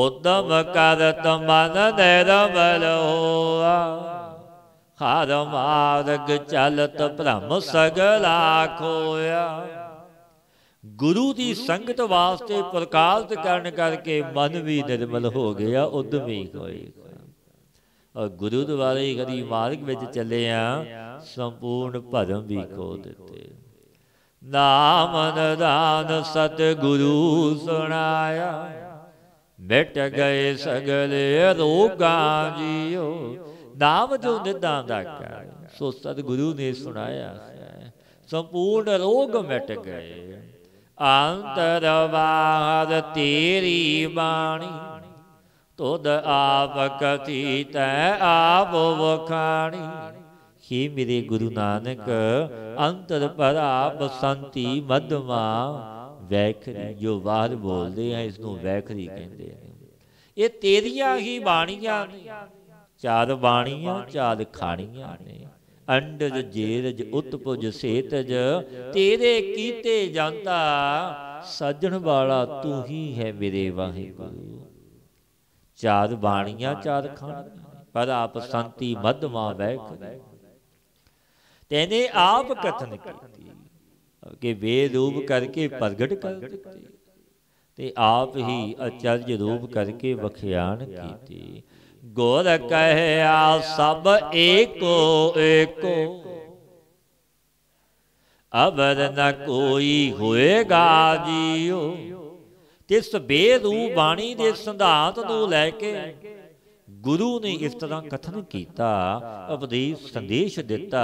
ਉਦਮ ਕਰ ਤਮਨ ਰਵਲ ਹੋਆ ਖਾਦ ਮਾਰਗ ਚਲਤ ਭ੍ਰਮ ਸਗਲਾ ਖੋਇਆ ਗੁਰੂ ਦੀ ਸੰਗਤ ਵਾਸਤੇ ਪ੍ਰਕਾਸ਼ਤ ਕਰਨ ਕਰਕੇ ਮਨ ਵੀ ਨਿਰਮਲ ਹੋ ਗਿਆ ਉਦਮੀ ਹੋਏਗਾ ਔਰ ਗੁਰੂ ਦੁਆਰੇ ਗਦੀ ਮਾਰਗ ਵਿੱਚ ਚੱਲੇ ਆ ਸੰਪੂਰਨ ਭਰਮ ਵੀ ਖੋ ਦਿੱਤੇ ਨਾਮ ਨਦਾਨ ਸਤ ਗੁਰੂ ਸੁਣਾਇਆ ਮਿਟ ਗਏ ਸਗਲੇ ਰੋਗਾਂ ਜੀਓ ਨਾਮ ਜੋ ਨਿਦਾਂ ਦਾ ਕਰ ਸੋ ਸਤਿਗੁਰੂ ਨੇ ਸੁਣਾਇਆ ਸੰਪੂਰਨ ਰੋਗ ਮਿਟ ਗਏ ਅੰਤਰ ਬਾਹਰ ਤੇਰੀ ਬਾਣੀ ਤੁਧ ਆਪ ਕਥੀ ਤੈ ਆਪ ਵਖਾਣੀ ਹੀ ਮੇਰੇ ਗੁਰੂ ਨਾਨਕ ਅੰਤਰ ਆਪ ਸੰਤੀ ਮਦਮਾ ਵੈਖਰੀ ਜੋ ਬਾਹਰ ਬੋਲਦੇ ਆ ਇਸ ਨੂੰ ਵੈਖਰੀ ਕਹਿੰਦੇ ਆ ਇਹ ਤੇਰੀਆਂ ਹੀ ਬਾਣੀਆਂ ਨੇ ਚਾਰ ਬਾਣੀਆਂ ਚਾਰ ਖਾਣੀਆਂ ਨੇ ਅੰਡਜ ਜੇਰਜ ਉਤਪੁਜ ਸੇਤਜ ਤੇਰੇ ਕੀਤੇ ਜਾਂਦਾ ਸਾਜਣ ਵਾਲਾ ਤੂੰ ਹੀ ਹੈ ਮੇਰੇ ਵਾਹਿਗੁਰੂ ਚਾਰ ਬਾਣੀਆਂ ਚਾਰ ਖਾਣੀਆਂ ਪਰ ਆਪ ਸੰਤੀ ਮਧਮਾ ਵੈਖ ਤੈਨੇ ਆਪ ਕਥਨ ਕੀਤੀ ਕਿ ਵੇਦ ਰੂਪ ਕਰਕੇ ਪ੍ਰਗਟ ਕਰ ਦਿੱਤੀ ਤੇ ਆਪ ਹੀ ਅਚਰਜ ਰੂਪ ਕਰਕੇ ਵਖਿਆਨ ਕੀਤੀ ਗੁਰ ਕਹਿਆ ਸਭ ਏਕੋ ਏਕੋ ਅਬਦ ਨ ਕੋਈ ਹੋਏਗਾ ਜੀਓ ਤਿਸ ਬੇਦੂ ਬਾਣੀ ਦੇ ਸਿਧਾਂਤ ਨੂੰ ਲੈ ਕੇ ਗੁਰੂ ਨੇ ਇਸ ਤਰ੍ਹਾਂ ਕਥਨ ਕੀਤਾ ਉਪਦੇਸ਼ ਸੰਦੇਸ਼ ਦਿੱਤਾ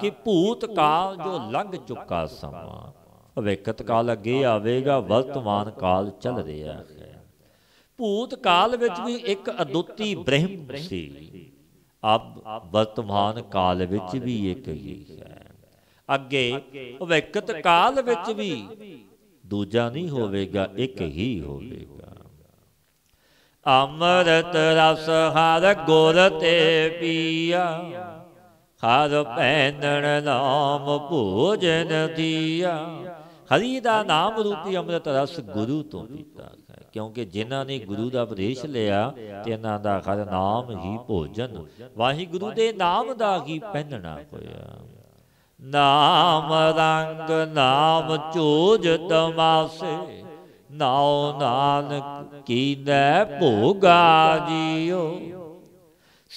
ਕਿ ਭੂਤ ਕਾਲ ਜੋ ਲੰਘ ਚੁੱਕਾ ਸਮਾਂ ਭਵਿੱਖਤ ਕਾਲ ਅੱਗੇ ਆਵੇਗਾ ਵਰਤਮਾਨ ਕਾਲ ਚੱਲ ਰਿਹਾ ਹੈ ਭੂਤ ਕਾਲ ਵਿੱਚ ਵੀ ਇੱਕ ਅਦੁੱਤੀ ਬ੍ਰਹਮ ਸੀ ਅਬ ਵਰਤਮਾਨ ਕਾਲ ਵਿੱਚ ਵੀ ਇੱਕ ਹੀ ਹੈ ਅੱਗੇ ਭਵਿੱਖਤ ਕਾਲ ਵਿੱਚ ਵੀ ਦੂਜਾ ਨਹੀਂ ਹੋਵੇਗਾ ਇੱਕ ਹੀ ਹੋਵੇਗਾ ਅੰਮ੍ਰਿਤ ਰਸ ਹਰ ਗੁਰ ਤੇ ਪੀਆ ਹਰ ਪੈਨਣ ਨਾਮ ਭੋਜਨ ਦੀਆ ਹਰੀ ਦਾ ਨਾਮ ਰੂਪੀ ਅੰਮ੍ਰਿਤ ਰਸ ਗੁਰੂ ਤੋਂ ਪੀਤਾ ਕਿਉਂਕਿ ਜਿਨ੍ਹਾਂ ਨੇ ਗੁਰੂ ਦਾ ਉਪਦੇਸ਼ ਲਿਆ ਤੇ ਇਹਨਾਂ ਦਾ ਹਰ ਨਾਮ ਹੀ ਭੋਜਨ ਵਾਹਿਗੁਰੂ ਦੇ ਨਾਮ ਦਾ ਹੀ ਪਹਿਨਣਾ ਹੋਇਆ ਨਾਮ ਰੰਗ ਨਾਮ ਚੋਜ ਤਮਾਸੇ ਨਾਉ ਨਾਨਕ ਕੀਨੈ ਭੋਗਾ ਜੀਓ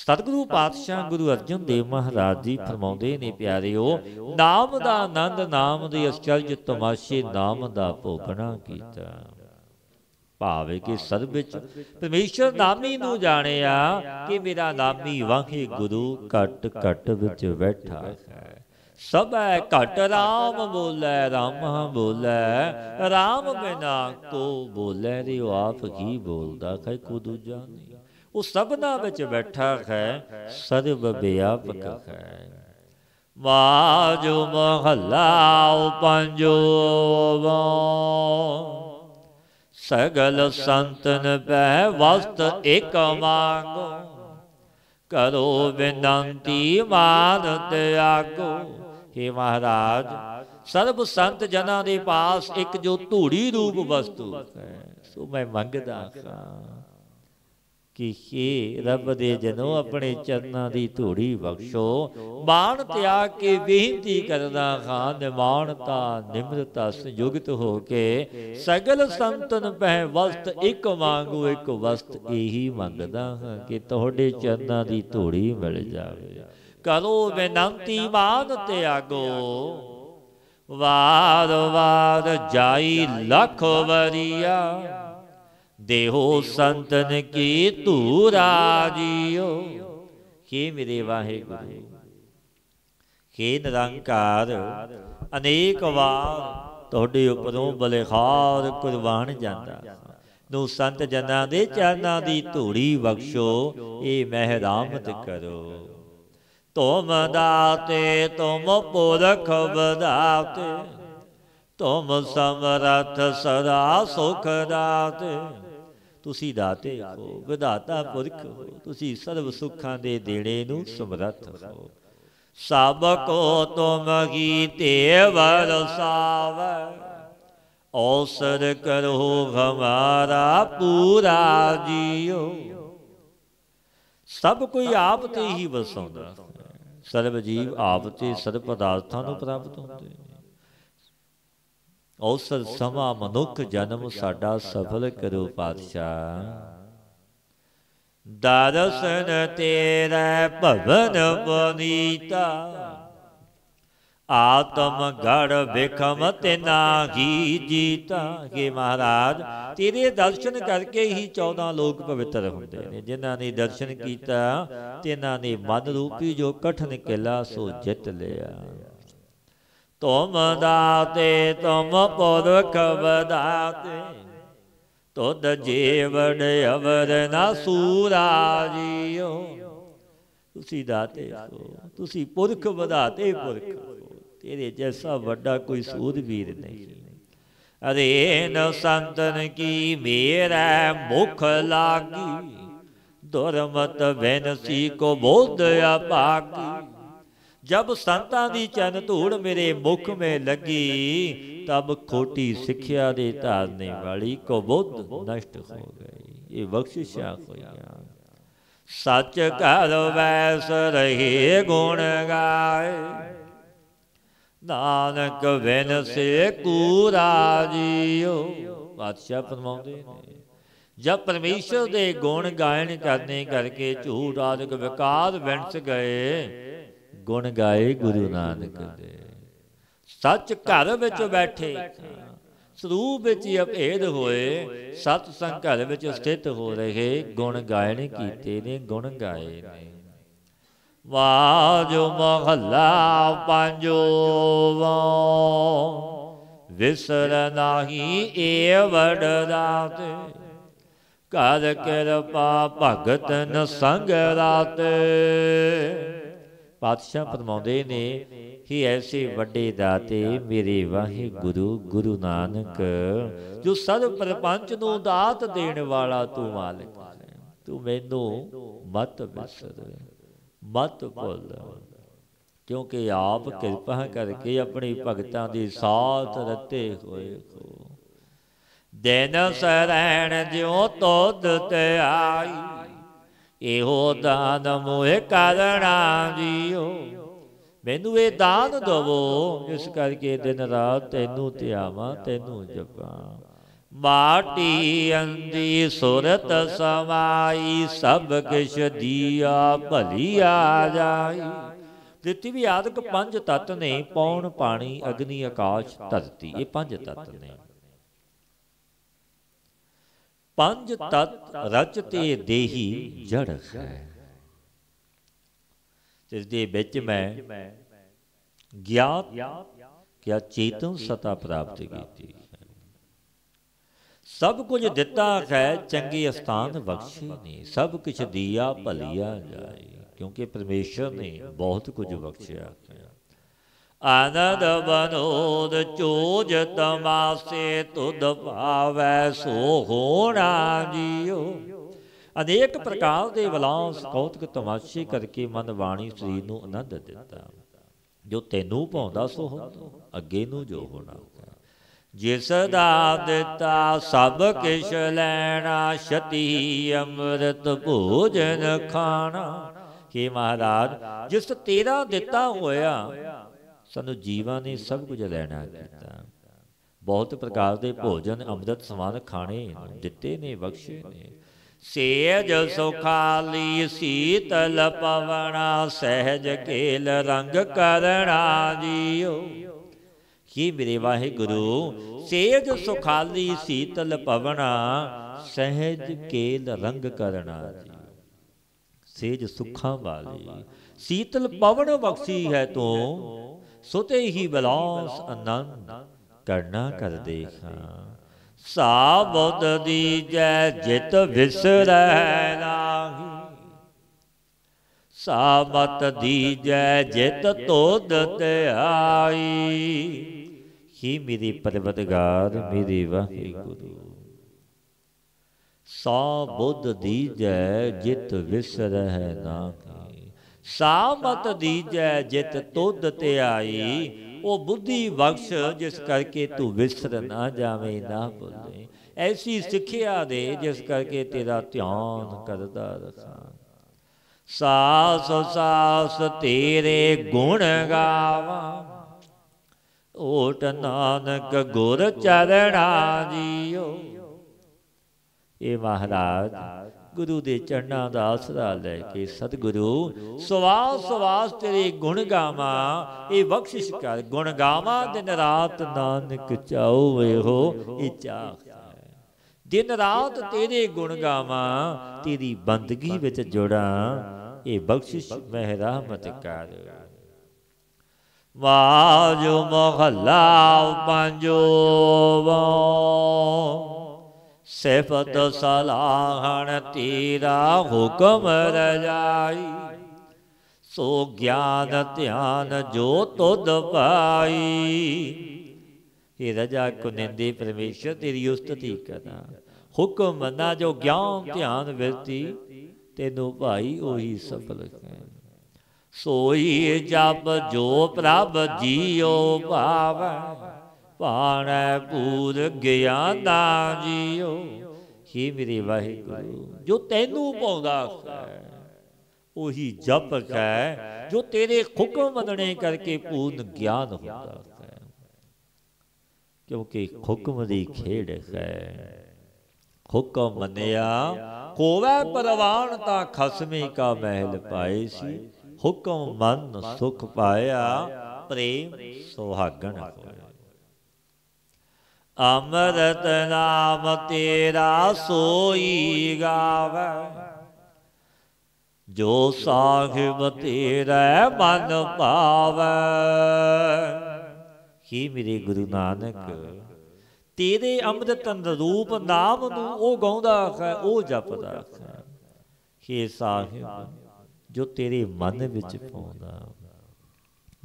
ਸਤਿਗੁਰੂ ਪਾਤਸ਼ਾਹ ਗੁਰੂ ਅਰਜਨ ਦੇਵ ਮਹਾਰਾਜ ਜੀ ਫਰਮਾਉਂਦੇ ਨੇ ਪਿਆਰਿਓ ਨਾਮ ਦਾ ਆਨੰਦ ਨਾਮ ਦੇ ਅਚਰਜ ਤਮਾਸ਼ੇ ਨਾਮ ਦਾ ਭੋਗਣਾ ਕੀਤਾ ਭਾਵੇਂ ਕਿ ਸਦ ਵਿੱਚ ਪਰਮੇਸ਼ਰ ਨਾਮੀ ਨੂੰ ਜਾਣਿਆ ਕਿ ਮੇਰਾ ਨਾਮੀ ਵਾਹੇ ਗੁਰੂ ਘਟ ਘਟ ਵਿੱਚ ਬੈਠਾ ਹੈ ਸਭੈ ਘਟ ਰਾਮ ਬੋਲੇ ਰਾਮ ਬੋਲੇ ਰਾਮ ਬਿਨਾ ਕੋ ਬੋਲੇ ਰਿਓ ਆਪ ਕੀ ਬੋਲਦਾ ਖੈ ਕੋ ਦੂਜਾ ਨਹੀਂ ਉਹ ਸਭਨਾ ਵਿੱਚ ਬੈਠਾ ਹੈ ਸਰਬ ਵਿਆਪਕ ਹੈ ਵਾਜੋ ਮਹੱਲਾ ਪੰਜੋ ਸਗਲ ਸੰਤਨ ਪੈ ਵਸਤ ਇਕ ਮੰਗੋ ਕਰੋ ਬਿਨੰਤੀ ਮਾਨ ਤਿਆਗੋ हे महाराज ਸਰਬ ਸੰਤ ਜਨਾਂ ਦੇ ਪਾਸ ਇੱਕ ਜੋ ਧੂੜੀ ਰੂਪ ਵਸਤੂ ਹੈ ਸੋ ਮੈਂ ਮੰਗਦਾ ਹਾਂ ਕਿ ਹੇ ਰੱਬ ਦੇ ਜਨੋ ਆਪਣੇ ਚਰਨਾਂ ਦੀ ਧੂੜੀ ਬਖਸ਼ੋ ਬਾਣ ਤਿਆਗ ਕੇ ਬੇਨਤੀ ਕਰਦਾ ਹਾਂ ਨਿਮਾਨਤਾ ਨਿਮਰਤਾ ਸੰਯੁਗਤ ਹੋ ਕੇ ਸਗਲ ਸੰਤਨ ਪਹਿ ਵਸਤ ਇੱਕ ਵਾਂਗੂ ਇੱਕ ਵਸਤ ਇਹੀ ਮੰਗਦਾ ਹਾਂ ਕਿ ਤੁਹਾਡੇ ਚਰਨਾਂ ਦੀ ਧੂੜੀ ਮਿਲ ਜਾਵੇ ਕਰੋ ਬੇਨੰਤੀ ਬਾਦ ਤਿਆਗੋ ਵਾਰ ਵਾਰ ਜਾਈ ਲੱਖ ਵਰੀਆ ਦੇਹੋ ਸੰਤਨ ਕੀ ਧੂਰਾ ਜੀਓ ਕੀ ਮੇਰੇ ਵਾਹਿਗੁਰੂ ਕੀ ਨਿਰੰਕਾਰ ਅਨੇਕ ਵਾਰ ਤੁਹਾਡੇ ਉਪਰੋਂ ਬਲਿਹਾਰ ਕੁਰਬਾਨ ਜਾਂਦਾ ਨੂੰ ਸੰਤ ਜਨਾਂ ਦੇ ਚਰਨਾਂ ਦੀ ਧੂੜੀ ਬਖਸ਼ੋ ਇਹ ਮਹਿਰਾਮਤ ਕਰੋ ਤੁਮ ਦਾਤੇ ਤੁਮ ਪੁਰਖ ਬਦਾਤੇ ਤੁਮ ਸਮਰਥ ਸਦਾ ਸੁਖ ਦਾਤੇ ਤੁਸੀਂ ਦਾਤੇ ਹੋ ਵਿਧਾਤਾ ਪੁਰਖ ਹੋ ਤੁਸੀਂ ਸਰਬ ਸੁੱਖਾਂ ਦੇ ਦੇਣੇ ਨੂੰ ਸਮਰਥ ਹੋ ਸਭ ਕੋ ਤੁਮ ਕੀਤੇ ਵਰਸਾਵ ਔਸਰ ਕਰੋ ਹਮਾਰਾ ਪੂਰਾ ਜੀਓ ਸਭ ਕੋਈ ਆਪ ਤੇ ਹੀ ਵਸਾਉਂਦਾ ਸਰਬ ਜੀਵ ਆਪ ਤੇ ਸਰਬ ਪਦਾਰਥਾਂ ਨੂੰ ਪ੍ਰਾਪਤ ਹੁੰਦੇ ਨੇ ਔਸਤ ਸਮਾ ਮਨੁੱਖ ਜਨਮ ਸਾਡਾ ਸਫਲ ਕਰੋ ਪਾਤਸ਼ਾਹ ਦਰਸ਼ਨ ਤੇਰੇ ਭਵਨ ਬਨੀਤਾ ਆਤਮ ਗੜ ਵਿਖਮ ਤਿਨਾ ਹੀ ਜੀਤਾ ਕੇ ਮਹਾਰਾਜ ਤੇਰੇ ਦਰਸ਼ਨ ਕਰਕੇ ਹੀ 14 ਲੋਕ ਪਵਿੱਤਰ ਹੁੰਦੇ ਨੇ ਜਿਨ੍ਹਾਂ ਨੇ ਦਰਸ਼ਨ ਕੀਤਾ ਤਿਨਾਂ ਨੇ ਮਨ ਰੂਪੀ ਜੋ ਕਠਨ ਕਿਲਾ ਸੋ ਜਿੱਤ ਲਿਆ ਤੁਮ ਦਾਤੇ ਤੁਮ ਪੁਰਖ ਵਧਾਤੇ ਤੁਧ ਜੀਵਨ ਅਵਰ ਨਾ ਸੂਰਾ ਜੀਓ ਤੁਸੀਂ ਦਾਤੇ ਸੋ ਤੁਸੀਂ ਪੁਰਖ ਵਧਾਤੇ ਪੁਰਖ ਤੇਰੇ ਜੈਸਾ ਵੱਡਾ ਕੋਈ ਸੂਦ ਵੀਰ ਨਹੀਂ ਨ ਸੰਤਨ ਕੀ ਮੇਰਾ ਮੁਖ ਲਾਗੀ ਦੁਰਮਤ ਬੇਨਸੀ ਕੋ ਬੋਧ ਆਪਾਕੀ ਜਬ ਸੰਤਾਂ ਦੀ ਚੰਨ ਧੂੜ ਮੇਰੇ ਮੁਖ ਮੇ ਲੱਗੀ ਤਬ ਖੋਟੀ ਸਿੱਖਿਆ ਦੇ ਧਾਰਨੇ ਵਾਲੀ ਕੋ ਬੁੱਧ ਨਸ਼ਟ ਹੋ ਗਈ ਇਹ ਬਖਸ਼ਿਸ਼ਾ ਆ ਸੱਚ ਕਰ ਵੈਸ ਰਹੀ ਗੁਣ ਗਾਏ ਨਾਨਕ ਵਿਨ ਸੇ ਕੂਰਾ ਜੀਓ ਪਾਤਸ਼ਾਹ ਫਰਮਾਉਂਦੇ ਨੇ ਜਦ ਪਰਮੇਸ਼ਰ ਦੇ ਗੁਣ ਗਾਇਨ ਕਰਨੇ ਕਰਕੇ ਝੂਠ ਆਦਿਕ ਵਿਕਾਰ ਵਿਣਸ ਗਏ ਗੁਣ ਗਾਏ ਗੁਰੂ ਨਾਨਕ ਦੇ ਸੱਚ ਘਰ ਵਿੱਚ ਬੈਠੇ ਸਰੂਪ ਵਿੱਚ ਹੀ ਅਭੇਦ ਹੋਏ ਸਤ ਸੰਘ ਘਰ ਵਿੱਚ ਸਥਿਤ ਹੋ ਰਹੇ ਗੁਣ ਗਾਇਨ ਕੀਤੇ ਨੇ ਗੁਣ ਗਾਏ ਨੇ ਵਾਜੋ ਮਹਲਾ ਪੰਜੋ ਵਿਸਰ ਨਾਹੀ ਏ ਵਡਦਾਤੇ ਕਰ ਕਿਰਪਾ ਭਗਤ ਨ ਸੰਗ ਰਾਤੇ ਪਾਤਸ਼ਾਹ ਫਰਮਾਉਂਦੇ ਨੇ ਹੀ ਐਸੇ ਵੱਡੇ ਦਾਤੇ ਮੇਰੇ ਵਾਹੀ ਗੁਰੂ ਗੁਰੂ ਨਾਨਕ ਜੋ ਸਭ ਪਰਪੰਚ ਨੂੰ ਦਾਤ ਦੇਣ ਵਾਲਾ ਤੂੰ ਮਾਲਕ ਤੂੰ ਮੈਨੂੰ ਮਤ ਬਿਸਰ ਮਤ ਭੁੱਲ ਕਿਉਂਕਿ ਆਪ ਕਿਰਪਾ ਕਰਕੇ ਆਪਣੀ ਭਗਤਾਂ ਦੀ ਸਾਥ ਰਤੇ ਹੋਏ ਕੋ ਦੇਨ ਸਰਣ ਜਿਉ ਤੋਦ ਤੇ ਆਈ ਇਹੋ ਦਾਨ ਮੋਹਿ ਕਰਣਾ ਜੀਓ ਮੈਨੂੰ ਇਹ ਦਾਨ ਦਵੋ ਇਸ ਕਰਕੇ ਦਿਨ ਰਾਤ ਤੈਨੂੰ ਧਿਆਵਾਂ ਤੈਨੂੰ ਜਪਾਂ ਮਾਟੀ ਅੰਦੀ ਸੁਰਤ ਸਮਾਈ ਸਭ ਕਿਛ ਦੀਆ ਭਲੀ ਆ ਜਾਈ ਦਿੱਤੀ ਵੀ ਆਦਿਕ ਪੰਜ ਤਤ ਨੇ ਪੌਣ ਪਾਣੀ ਅਗਨੀ ਆਕਾਸ਼ ਧਰਤੀ ਇਹ ਪੰਜ ਤਤ ਨੇ ਪੰਜ ਤਤ ਰਚਤੇ ਦੇਹੀ ਜੜ ਹੈ ਜਿਸ ਦੇ ਵਿੱਚ ਮੈਂ ਗਿਆਤ ਕਿਆ ਚੇਤਨ ਸਤਾ ਪ੍ਰਾਪਤ ਕੀਤੀ ਸਭ ਕੁਝ ਦਿੱਤਾ ਹੈ ਚੰਗੇ ਅਸਥਾਨ ਬਖਸ਼ੀ ਨੇ ਸਭ ਕੁਝ ਦਿਆ ਭਲਿਆ ਜਾਏ ਕਿਉਂਕਿ ਪਰਮੇਸ਼ਰ ਨੇ ਬਹੁਤ ਕੁਝ ਬਖਸ਼ਿਆ ਆਨੰਦ ਬਨੋਦ ਚੋਜ ਤਮਾਸੇ ਤੁਧ ਭਾਵੈ ਸੋ ਹੋਣਾ ਜੀਓ ਅਨੇਕ ਪ੍ਰਕਾਰ ਦੇ ਵਲਾਂ ਕੌਤਕ ਤਮਾਸ਼ੇ ਕਰਕੇ ਮਨ ਬਾਣੀ ਸਰੀਰ ਨੂੰ ਆਨੰਦ ਦਿੱਤਾ ਜੋ ਤੈਨੂੰ ਪਾਉਂਦਾ ਸੋ ਅੱਗੇ ਨੂੰ ਜੋ ਹੋਣਾ ਜਿਸ ਦਾ ਦਿੱਤਾ ਸਭ ਕਿਛ ਲੈਣਾ ਛਤੀ ਅੰਮ੍ਰਿਤ ਭੋਜਨ ਖਾਣਾ ਕੀ ਮਹਾਰਾਜ ਜਿਸ ਤੇਰਾ ਦਿੱਤਾ ਹੋਇਆ ਸਾਨੂੰ ਜੀਵਾਂ ਨੇ ਸਭ ਕੁਝ ਲੈਣਾ ਕੀਤਾ ਬਹੁਤ ਪ੍ਰਕਾਰ ਦੇ ਭੋਜਨ ਅੰਮ੍ਰਿਤ ਸਮਾਨ ਖਾਣੇ ਦਿੱਤੇ ਨੇ ਬਖਸ਼ੇ ਨੇ ਸੇਜ ਸੁਖਾਲੀ ਸੀਤਲ ਪਵਣਾ ਸਹਿਜ ਕੇਲ ਰੰਗ ਕਰਣਾ ਜੀਓ ਕੀ ਬਿਰੇ ਵਾਹਿਗੁਰੂ ਸੇਜ ਸੁਖਾਲੀ ਸੀਤਲ ਪਵਣਾ ਸਹਿਜ ਕੇਲ ਰੰਗ ਕਰਨਾ ਜੀ ਸੇਜ ਸੁਖਾਂ ਵਾਲੀ ਸੀਤਲ ਪਵਣ ਬਖਸ਼ੀ ਹੈ ਤੂੰ ਸੁਤੇ ਹੀ ਬਲਾਸ ਅਨੰਦ ਕਰਨਾ ਕਰ ਦੇਖਾਂ ਸਾਬਦ ਦੀ ਜੈ ਜਿਤ ਵਿਸਰੈ ਨਾਹੀ ਸਾਬਤ ਦੀ ਜੈ ਜਿਤ ਤੋਦ ਤੇ ਆਈ हे मेरे परवरगार मेरे वाहेगुरु ਸਾ ਬੁੱਧ ਦੀਜੈ ਜਿਤ ਵਿਸਰਹਿ ਨਾ ਕੀ ਸਾ ਮਤ ਦੀਜੈ ਜਿਤ ਤੁਧ ਤੇ ਆਈ ਉਹ ਬੁੱਧੀ ਬਖਸ਼ ਜਿਸ ਕਰਕੇ ਤੂੰ ਵਿਸਰ ਨਾ ਜਾਵੇਂ ਨਾ ਭੁੱਲੇ ਐਸੀ ਸਿੱਖਿਆ ਦੇ ਜਿਸ ਕਰਕੇ ਤੇਰਾ ਧਿਆਨ ਕਰਦਾ ਰਸਾਂ ਸਾਸ ਸਾਸ ਤੇਰੇ ਗੁਣ ਗਾਵਾਂ ਓਟ ਨਾਨਕ ਗੁਰ ਚਰਣਾ ਜੀਓ ਇਹ ਮਹਾਰਾਜ ਗੁਰੂ ਦੇ ਚਰਨਾਂ ਦਾ ਆਸਰਾ ਲੈ ਕੇ ਸਤਿਗੁਰੂ ਸਵਾਸ ਸਵਾਸ ਤੇਰੇ ਗੁਣ ਗਾਵਾਂ ਇਹ ਬਖਸ਼ਿਸ਼ ਕਰ ਗੁਣ ਗਾਵਾਂ ਦਿਨ ਰਾਤ ਨਾਨਕ ਚਾਉ ਵੇਹੋ ਇਹ ਚਾਹ ਦਿਨ ਰਾਤ ਤੇਰੇ ਗੁਣ ਗਾਵਾਂ ਤੇਰੀ ਬੰਦਗੀ ਵਿੱਚ ਜੁੜਾਂ ਇਹ ਬਖਸ਼ਿਸ਼ ਮਹਿਰਾਮਤ ਰਹਿਮਤ ਕਰ ਵਾਜੋ ਮਹਲਾ ਪੰਜੋ ਸਿਫਤ ਸਲਾਹਣ ਤੇਰਾ ਹੁਕਮ ਰਜਾਈ ਸੋ ਗਿਆਨ ਧਿਆਨ ਜੋ ਤੁਧ ਪਾਈ ਇਹ ਰਜਾ ਕੁਨਿੰਦੇ ਪਰਮੇਸ਼ਰ ਤੇਰੀ ਉਸਤਤੀ ਕਰਾਂ ਹੁਕਮ ਮੰਨਾ ਜੋ ਗਿਆਨ ਧਿਆਨ ਵਿਰਤੀ ਤੈਨੂੰ ਭਾਈ ਉਹੀ ਸਫਲ ਹੈ ਸੋਈ ਜਪ ਜੋ ਪ੍ਰਭ ਜੀਉ ਭਾਵੈ ਪਾਣੈ ਪੂਰ ਦਾ ਜੀਉ ਹੀ ਮੇਰੇ ਵਾਹਿਗੁਰੂ ਜੋ ਤੈਨੂੰ ਪਾਉਂਦਾ ਹੈ ਉਹੀ ਜਪ ਹੈ ਜੋ ਤੇਰੇ ਹੁਕਮ ਮੰਨਣੇ ਕਰਕੇ ਪੂਰਨ ਗਿਆਨ ਹੁੰਦਾ ਹੈ ਕਿਉਂਕਿ ਹੁਕਮ ਦੀ ਖੇਡ ਹੈ ਹੁਕਮ ਮੰਨਿਆ ਹੋਵੇ ਪਰਵਾਨ ਤਾਂ ਖਸਮੀ ਕਾ ਮਹਿਲ ਪਾਏ ਸੀ ਹੁਕਮ ਮੰਨ ਸੁਖ ਪਾਇਆ ਪ੍ਰੇਮ ਸੁਹਾਗਣ ਹੋਇਆ ਅਮਰਤ ਨਾਮ ਤੇਰਾ ਸੋਈ ਗਾਵੇ ਜੋ ਸਾਹਿਬ ਤੇਰਾ ਮਨ ਪਾਵੇ ਕੀ ਮੇਰੇ ਗੁਰੂ ਨਾਨਕ ਤੇਰੇ ਅੰਮ੍ਰਿਤ ਰੂਪ ਨਾਮ ਨੂੰ ਉਹ ਗਾਉਂਦਾ ਹੈ ਉਹ ਜਪਦਾ ਹੈ ਕੀ ਸਾਹਿਬ ਜੋ ਤੇਰੇ ਮਨ ਵਿੱਚ ਪਾਉਂਦਾ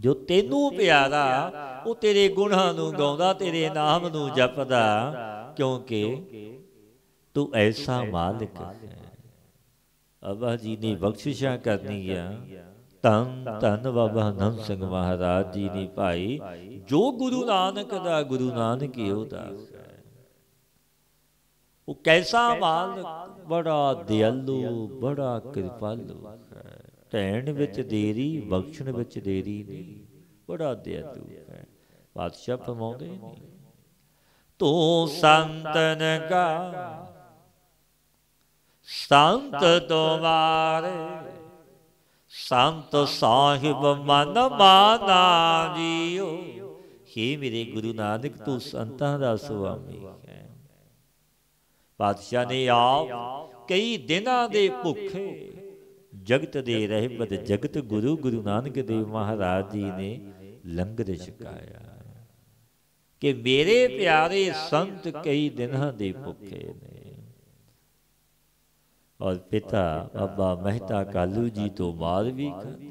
ਜੋ ਤੈਨੂੰ ਪਿਆਰਾ ਉਹ ਤੇਰੇ ਗੁਣਾਂ ਨੂੰ ਗਾਉਂਦਾ ਤੇਰੇ ਨਾਮ ਨੂੰ ਜਪਦਾ ਕਿਉਂਕਿ ਤੂੰ ਐਸਾ ਮਾਲਕ ਹੈ ਅੱਬਾ ਜੀ ਨੇ ਬਖਸ਼ਿਸ਼ਾਂ ਕਰਨੀਆਂ ਤਨ ਤਨ ਬਾਬਾ ਨੰਦ ਸਿੰਘ ਮਹਾਰਾਜ ਜੀ ਨੇ ਭਾਈ ਜੋ ਗੁਰੂ ਨਾਨਕ ਦਾ ਗੁਰੂ ਨਾਨਕ ਹੀ ਉਹਦਾ ਉਹ ਕੈਸਾ ਮਾਲਕ ਬੜਾ ਦਿਆਲੂ ਬੜਾ ਕਿਰਪਾਲੂ ਟੈਣ ਵਿੱਚ ਦੇਰੀ ਬਖਸ਼ਣ ਵਿੱਚ ਦੇਰੀ ਨਹੀਂ ਬੜਾ ਦਿਆ ਤੂੰ ਹੈ ਬਾਦਸ਼ਾਹ ਫਰਮਾਉਂਦੇ ਨਹੀਂ ਤੂੰ ਸੰਤਨ ਕਾ ਸੰਤ ਦੁਆਰੇ ਸੰਤ ਸਾਹਿਬ ਮਨ ਮਾਨਾ ਜੀਓ ਹੇ ਮੇਰੇ ਗੁਰੂ ਨਾਨਕ ਤੂੰ ਸੰਤਾਂ ਦਾ ਸੁਆਮੀ ਹੈ ਬਾਦਸ਼ਾਹ ਨੇ ਆਪ ਕਈ ਦਿਨਾਂ ਦੇ ਭੁੱਖੇ ਜਗਤ ਦੇ ਰਹਿਬਤ ਜਗਤ ਗੁਰੂ ਗੁਰੂ ਨਾਨਕ ਦੇਵ ਮਹਾਰਾਜ ਜੀ ਨੇ ਲੰਗਰ ਛਕਾਇਆ ਕਿ ਮੇਰੇ ਪਿਆਰੇ ਸੰਤ ਕਈ ਦਿਨਾਂ ਦੇ ਭੁੱਖੇ ਨੇ ਔਰ ਪਿਤਾ ਅੱਬਾ ਮਹਿਤਾ ਕਾਲੂ ਜੀ ਤੋਂ ਬਾਅਦ ਵੀ ਖਾਂਦੀ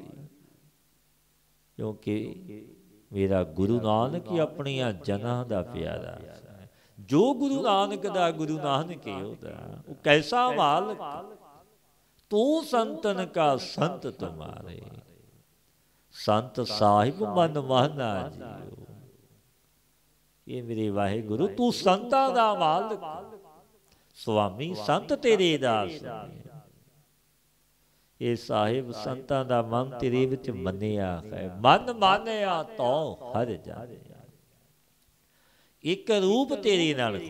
ਕਿਉਂਕਿ ਮੇਰਾ ਗੁਰੂ ਨਾਨਕ ਹੀ ਆਪਣੀਆਂ ਜਨਾਂ ਦਾ ਪਿਆਰਾ ਜੋ ਗੁਰੂ ਨਾਨਕ ਦਾ ਗੁਰੂ ਨਾਨਕ ਹੀ ਉਹਦਾ ਉਹ ਕੈਸਾ ਮਾਲਕ ਤੂੰ ਸੰਤਨ ਕਾ ਸੰਤ ਤੁਮਾਰੇ ਸੰਤ ਸਾਹਿਬ ਮਨ ਮਾਨਾ ਜੀ ਇਹ ਮੇਰੇ ਵਾਹਿਗੁਰੂ ਤੂੰ ਸੰਤਾਂ ਦਾ ਮਾਲਕ ਸੁਆਮੀ ਸੰਤ ਤੇਰੇ ਦਾਸ ਇਹ ਸਾਹਿਬ ਸੰਤਾਂ ਦਾ ਮਨ ਤੇਰੇ ਵਿੱਚ ਮੰਨਿਆ ਹੈ ਮਨ ਮੰਨਿਆ ਤਉ ਹਰ ਜਾ ਇੱਕ ਰੂਪ ਤੇਰੇ ਨਾਲ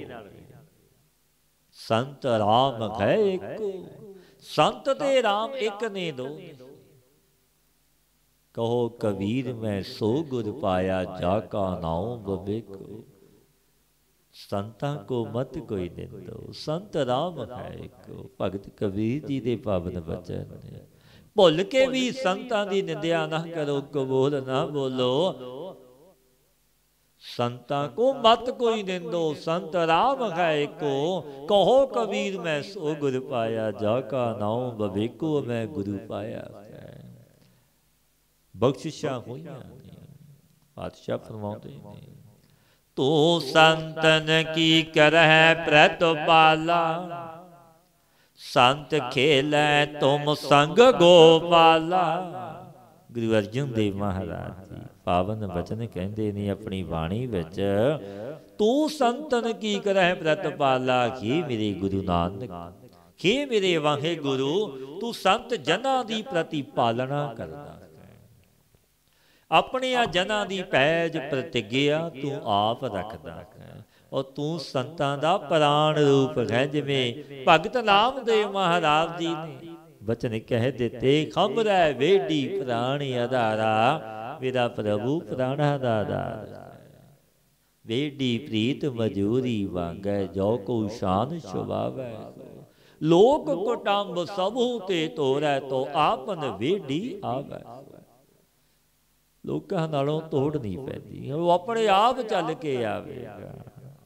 ਸੰਤ ਰਾਮ ਹੈ ਇੱਕ ਸੰਤ ਤੇ RAM ਇੱਕ ਨੇ ਦੋ ਕਹੋ ਕਬੀਰ ਮੈਂ ਸੋ ਗੁਰ ਪਾਇਆ ਜਾ ਕਾ ਨਾਉ ਬਵੇਕੋ ਸੰਤਾਂ ਕੋ ਮਤ ਕੋਈ ਦਿੰਦੋ ਸੰਤ ਰਾਮ ਹੈ ਇੱਕ ਭਗਤ ਕਬੀਰ ਜੀ ਦੇ ਪਾਵਨ ਬਚਨ ਭੁੱਲ ਕੇ ਵੀ ਸੰਤਾਂ ਦੀ ਨਿੰਦਿਆ ਨਾ ਕਰੋ ਕਬੂਲ ਨਾ ਬੋਲੋ ਸੰਤਾਂ ਕੋ ਮਤ ਕੋਈ ਦਿੰਦੋ ਸੰਤ ਰਾਮ ਹੈ ਇੱਕੋ ਕਹੋ ਕਬੀਰ ਮੈਂ ਸੋ ਗੁਰ ਪਾਇਆ ਜਾ ਕਾ ਨਾਉ ਬਵੇਕੋ ਮੈਂ ਗੁਰੂ ਪਾਇਆ ਬਖਸ਼ਿਸ਼ਾਂ ਹੋਈਆਂ ਪਾਤਸ਼ਾਹ ਫਰਮਾਉਂਦੇ ਨੇ ਤੋ ਸੰਤਨ ਕੀ ਕਰਹਿ ਪ੍ਰਤ ਪਾਲਾ ਸੰਤ ਖੇਲੇ ਤੁਮ ਸੰਗ ਗੋਪਾਲਾ ਗੁਰੂ ਅਰਜਨ ਦੇਵ ਮਹਾਰਾਜ ਜੀ ਪਾਵਨ ਬਚਨ ਕਹਿੰਦੇ ਨੇ ਆਪਣੀ ਬਾਣੀ ਵਿੱਚ ਤੂੰ ਸੰਤਨ ਕੀ ਕਰਹਿ ਪ੍ਰਤਪਾਲਾ ਕੀ ਮੇਰੇ ਗੁਰੂ ਨਾਨਕ ਕੀ ਮੇਰੇ ਵਾਹੇ ਗੁਰੂ ਤੂੰ ਸੰਤ ਜਨਾਂ ਦੀ ਪ੍ਰਤੀ ਪਾਲਣਾ ਕਰਦਾ ਆਪਣੇ ਆ ਜਨਾਂ ਦੀ ਪੈਜ ਪ੍ਰਤਿਗਿਆ ਤੂੰ ਆਪ ਰੱਖਦਾ ਔਰ ਤੂੰ ਸੰਤਾਂ ਦਾ ਪ੍ਰਾਣ ਰੂਪ ਹੈ ਜਿਵੇਂ ਭਗਤ ਨਾਮਦੇਵ ਮਹਾਰਾਜ ਜੀ ਨੇ ਬਚਨ ਕਹਿ ਦਿੱਤੇ ਖਬਰ ਹੈ ਵੇਢੀ ਪ੍ਰਾਣ ਆਧਾਰਾ ਮੇਰਾ ਪ੍ਰਭੂ ਪ੍ਰਾਣਾ ਦਾ ਦਾਸ ਵੇਡੀ ਪ੍ਰੀਤ ਮਜੂਰੀ ਵਾਂਗੈ ਜੋ ਕੋ ਸ਼ਾਨ ਸੁਭਾਵੈ ਲੋਕ ਕੁਟੰਬ ਸਭੂ ਤੇ ਤੋਰੈ ਤੋ ਆਪਨ ਵੇਡੀ ਆਵੈ ਲੋਕਾਂ ਨਾਲੋਂ ਤੋੜ ਨਹੀਂ ਪੈਦੀ ਉਹ ਆਪਣੇ ਆਪ ਚੱਲ ਕੇ ਆਵੇਗਾ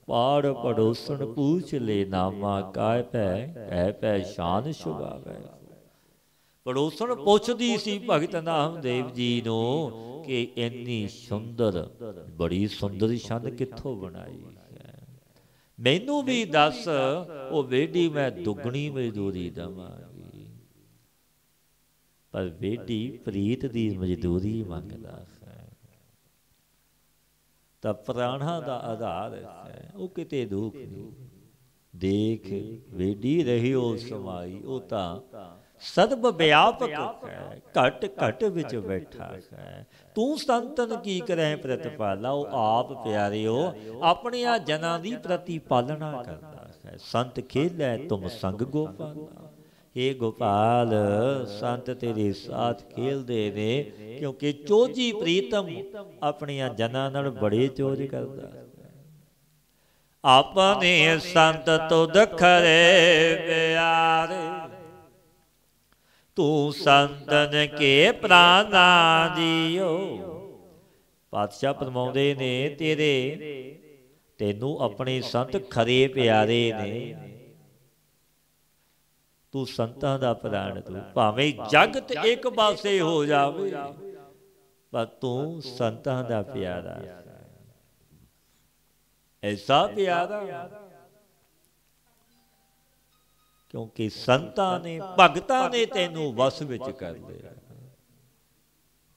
ਪਾੜ ਪੜੋਸਣ ਪੂਛ ਲੈ ਨਾਮਾ ਕਾਇ ਪੈ ਕਹਿ ਪੈ ਸ਼ਾਨ ਸੁਭਾਵੈ ਪੜੋਸਣ ਪੁੱਛਦੀ ਸੀ ਭਗਤ ਨਾਮਦੇਵ ਜੀ ਨੂੰ ਕਿ ਇੰਨੀ ਸੁੰਦਰ ਬੜੀ ਸੁੰਦਰ ਛੰਦ ਕਿੱਥੋਂ ਬਣਾਈ ਮੈਨੂੰ ਵੀ ਦੱਸ ਉਹ ਵੇਡੀ ਮੈਂ ਦੁੱਗਣੀ ਮਜ਼ਦੂਰੀ ਦਵਾਂਗੀ ਪਰ ਵੇਡੀ ਪ੍ਰੀਤ ਦੀ ਮਜ਼ਦੂਰੀ ਮੰਗਦਾ ਹੈ ਤਾਂ ਪ੍ਰਾਣਾ ਦਾ ਆਧਾਰ ਹੈ ਉਹ ਕਿਤੇ ਦੁੱਖ ਨਹੀਂ ਦੇਖ ਵੇਡੀ ਰਹੀ ਉਹ ਸਮਾਈ ਉਹ ਤਾਂ ਸਰਬ ਵਿਆਪਕ ਹੈ ਘਟ ਘਟ ਵਿੱਚ ਬੈਠਾ ਹੈ ਤੂੰ ਸੰਤਨ ਕੀ ਕਰੈ ਪ੍ਰਤਪਾਲਾ ਉਹ ਆਪ ਪਿਆਰਿਓ ਆਪਣੇ ਆ ਜਨਾਂ ਦੀ ਪ੍ਰਤੀਪਾਲਣਾ ਕਰਦਾ ਹੈ ਸੰਤ ਖੇਲੇ ਤੁਮ ਸੰਗ ਗੋਪਾਲਾ ਏ ਗੋਪਾਲ ਸੰਤ ਤੇਰੇ ਸਾਥ ਖੇਲਦੇ ਨੇ ਕਿਉਂਕਿ ਚੋਜੀ ਪ੍ਰੀਤਮ ਆਪਣੀਆਂ ਜਨਾਂ ਨਾਲ ਬੜੇ ਚੋਜ ਕਰਦਾ ਆਪਨੇ ਸੰਤ ਤੋਂ ਦਖਰੇ ਪਿਆਰੇ ਤੂੰ ਸੰਤਨ ਕੇ ਪ੍ਰਾਨਾ ਦਿਓ ਪਾਤਸ਼ਾਹ ਪਰਮਾਉਂਦੇ ਨੇ ਤੇਰੇ ਤੈਨੂੰ ਆਪਣੇ ਸੰਤ ਖਰੇ ਪਿਆਰੇ ਨੇ ਤੂੰ ਸੰਤਾਂ ਦਾ ਪ੍ਰਾਣ ਤੂੰ ਭਾਵੇਂ ਜਗਤ ਇੱਕ ਪਾਸੇ ਹੋ ਜਾਵੇ ਪਰ ਤੂੰ ਸੰਤਾਂ ਦਾ ਪਿਆਰਾ ਐਸਾ ਪਿਆਰਾ ਕਿਉਂਕਿ ਸੰਤਾਂ ਨੇ ਭਗਤਾਂ ਨੇ ਤੈਨੂੰ ਵਸ ਵਿੱਚ ਕਰ ਲਿਆ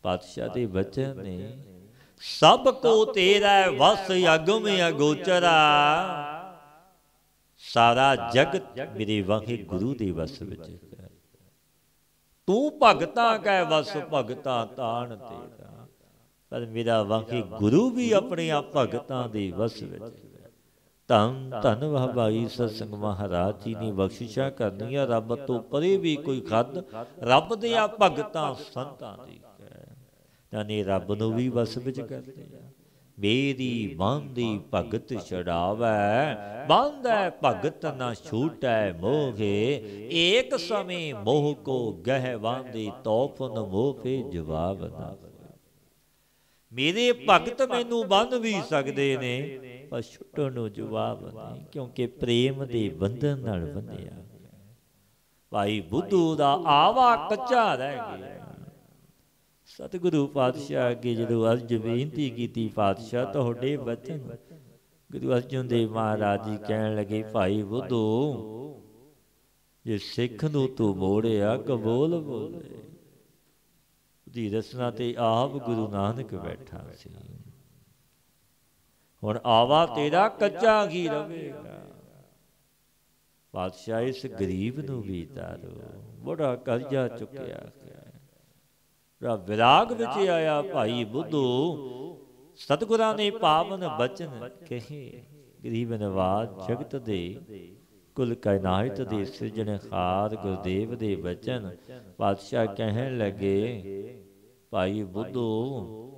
ਪਾਤਸ਼ਾਹ ਦੇ ਬਚਨ ਨੇ ਸਭ ਕੋ ਤੇਰਾ ਵਸ ਅਗਮ ਅਗੋਚਰਾ ਸਾਰਾ ਜਗਤ ਮੇਰੇ ਵਾਹੇ ਗੁਰੂ ਦੇ ਵਸ ਵਿੱਚ ਹੈ ਤੂੰ ਭਗਤਾਂ ਕਾ ਵਸ ਭਗਤਾਂ ਤਾਣ ਤੇਰਾ ਪਰ ਮੇਰਾ ਵਾਹੇ ਗੁਰੂ ਵੀ ਆਪਣੇ ਆਪ ਭਗਤਾਂ ਦੇ ਵਸ ਵਿੱਚ ਧੰਨ ਧੰਨ ਵਹਬਾਈ ਸਤਸੰਗ ਮਹਾਰਾਜ ਜੀ ਨੇ ਬਖਸ਼ਿਸ਼ਾ ਕਰਨੀ ਆ ਰੱਬ ਤੋਂ ਪਰੇ ਵੀ ਕੋਈ ਖੱਦ ਰੱਬ ਦੇ ਆ ਭਗਤਾਂ ਸੰਤਾਂ ਦੀ ਹੈ ਯਾਨੀ ਰੱਬ ਨੂੰ ਵੀ ਵਸ ਵਿੱਚ ਕਰਦੇ ਆ ਮੇਰੀ ਬੰਦੀ ਭਗਤ ਛੜਾਵੇ ਬਾਂਧੈ ਭਗਤ ਨਾ ਛੂਟੈ ਮੋਹੇ ਏਕ ਸਮੇ ਮੋਹ ਕੋ ਗਹਿ ਵਾਂਦੀ ਤੋਫਨ ਮੋਹ ਜਵਾਬ ਨਾ ਮੇਰੇ ਭਗਤ ਮੈਨੂੰ ਬੰਨ ਵੀ ਸਕਦੇ ਨੇ ਆਪਾਂ ਛੁੱਟੋ ਨੂੰ ਜਵਾਬ ਨਹੀਂ ਕਿਉਂਕਿ ਪ੍ਰੇਮ ਦੇ ਬੰਧਨ ਨਾਲ ਬੰਧਿਆ ਭਾਈ ਬੁੱਧੂ ਦਾ ਆਵਾ ਕੱਚਾ ਰਹਿ ਗਿਆ ਸਤਿਗੁਰੂ ਪਾਤਸ਼ਾਹ ਅੱਗੇ ਜਦੋਂ ਅਰਜ ਬੇਨਤੀ ਕੀਤੀ ਪਾਤਸ਼ਾਹ ਤੁਹਾਡੇ ਬਚਨ ਗੁਰੂ ਅਰਜਨ ਦੇਵ ਮਹਾਰਾਜ ਜੀ ਕਹਿਣ ਲੱਗੇ ਭਾਈ ਬੁੱਧੂ ਜੇ ਸਿੱਖ ਨੂੰ ਤੂੰ ਮੋੜਿਆ ਕਬੂਲ ਬੋਲੇ ਦੀ ਰਸਨਾ ਤੇ ਆਪ ਗੁਰੂ ਨਾਨਕ ਬੈਠਾ ਸੀ ਹੁਣ ਆਵਾ ਤੇਰਾ ਕੱਚਾ ਘੀ ਰਵੇਗਾ ਬਾਦਸ਼ਾਹ ਇਸ ਗਰੀਬ ਨੂੰ ਵੀ ਤਾਰੋ ਬੜਾ ਕਰਜ਼ਾ ਚੁੱਕਿਆ ਰਾ ਵਿਰਾਗ ਵਿੱਚ ਆਇਆ ਭਾਈ ਬੁੱਧੂ ਸਤਗੁਰਾਂ ਨੇ ਪਾਵਨ ਬਚਨ ਕਹੇ ਗਰੀਬ ਨਵਾਜ਼ ਜਗਤ ਦੇ ਕੁਲ ਕਾਇਨਾਤ ਦੇ ਸਿਰਜਣਹਾਰ ਗੁਰਦੇਵ ਦੇ ਬਚਨ ਪਾਤਸ਼ਾਹ ਕਹਿਣ ਲੱਗੇ ਭਾਈ ਬੁੱਧੂ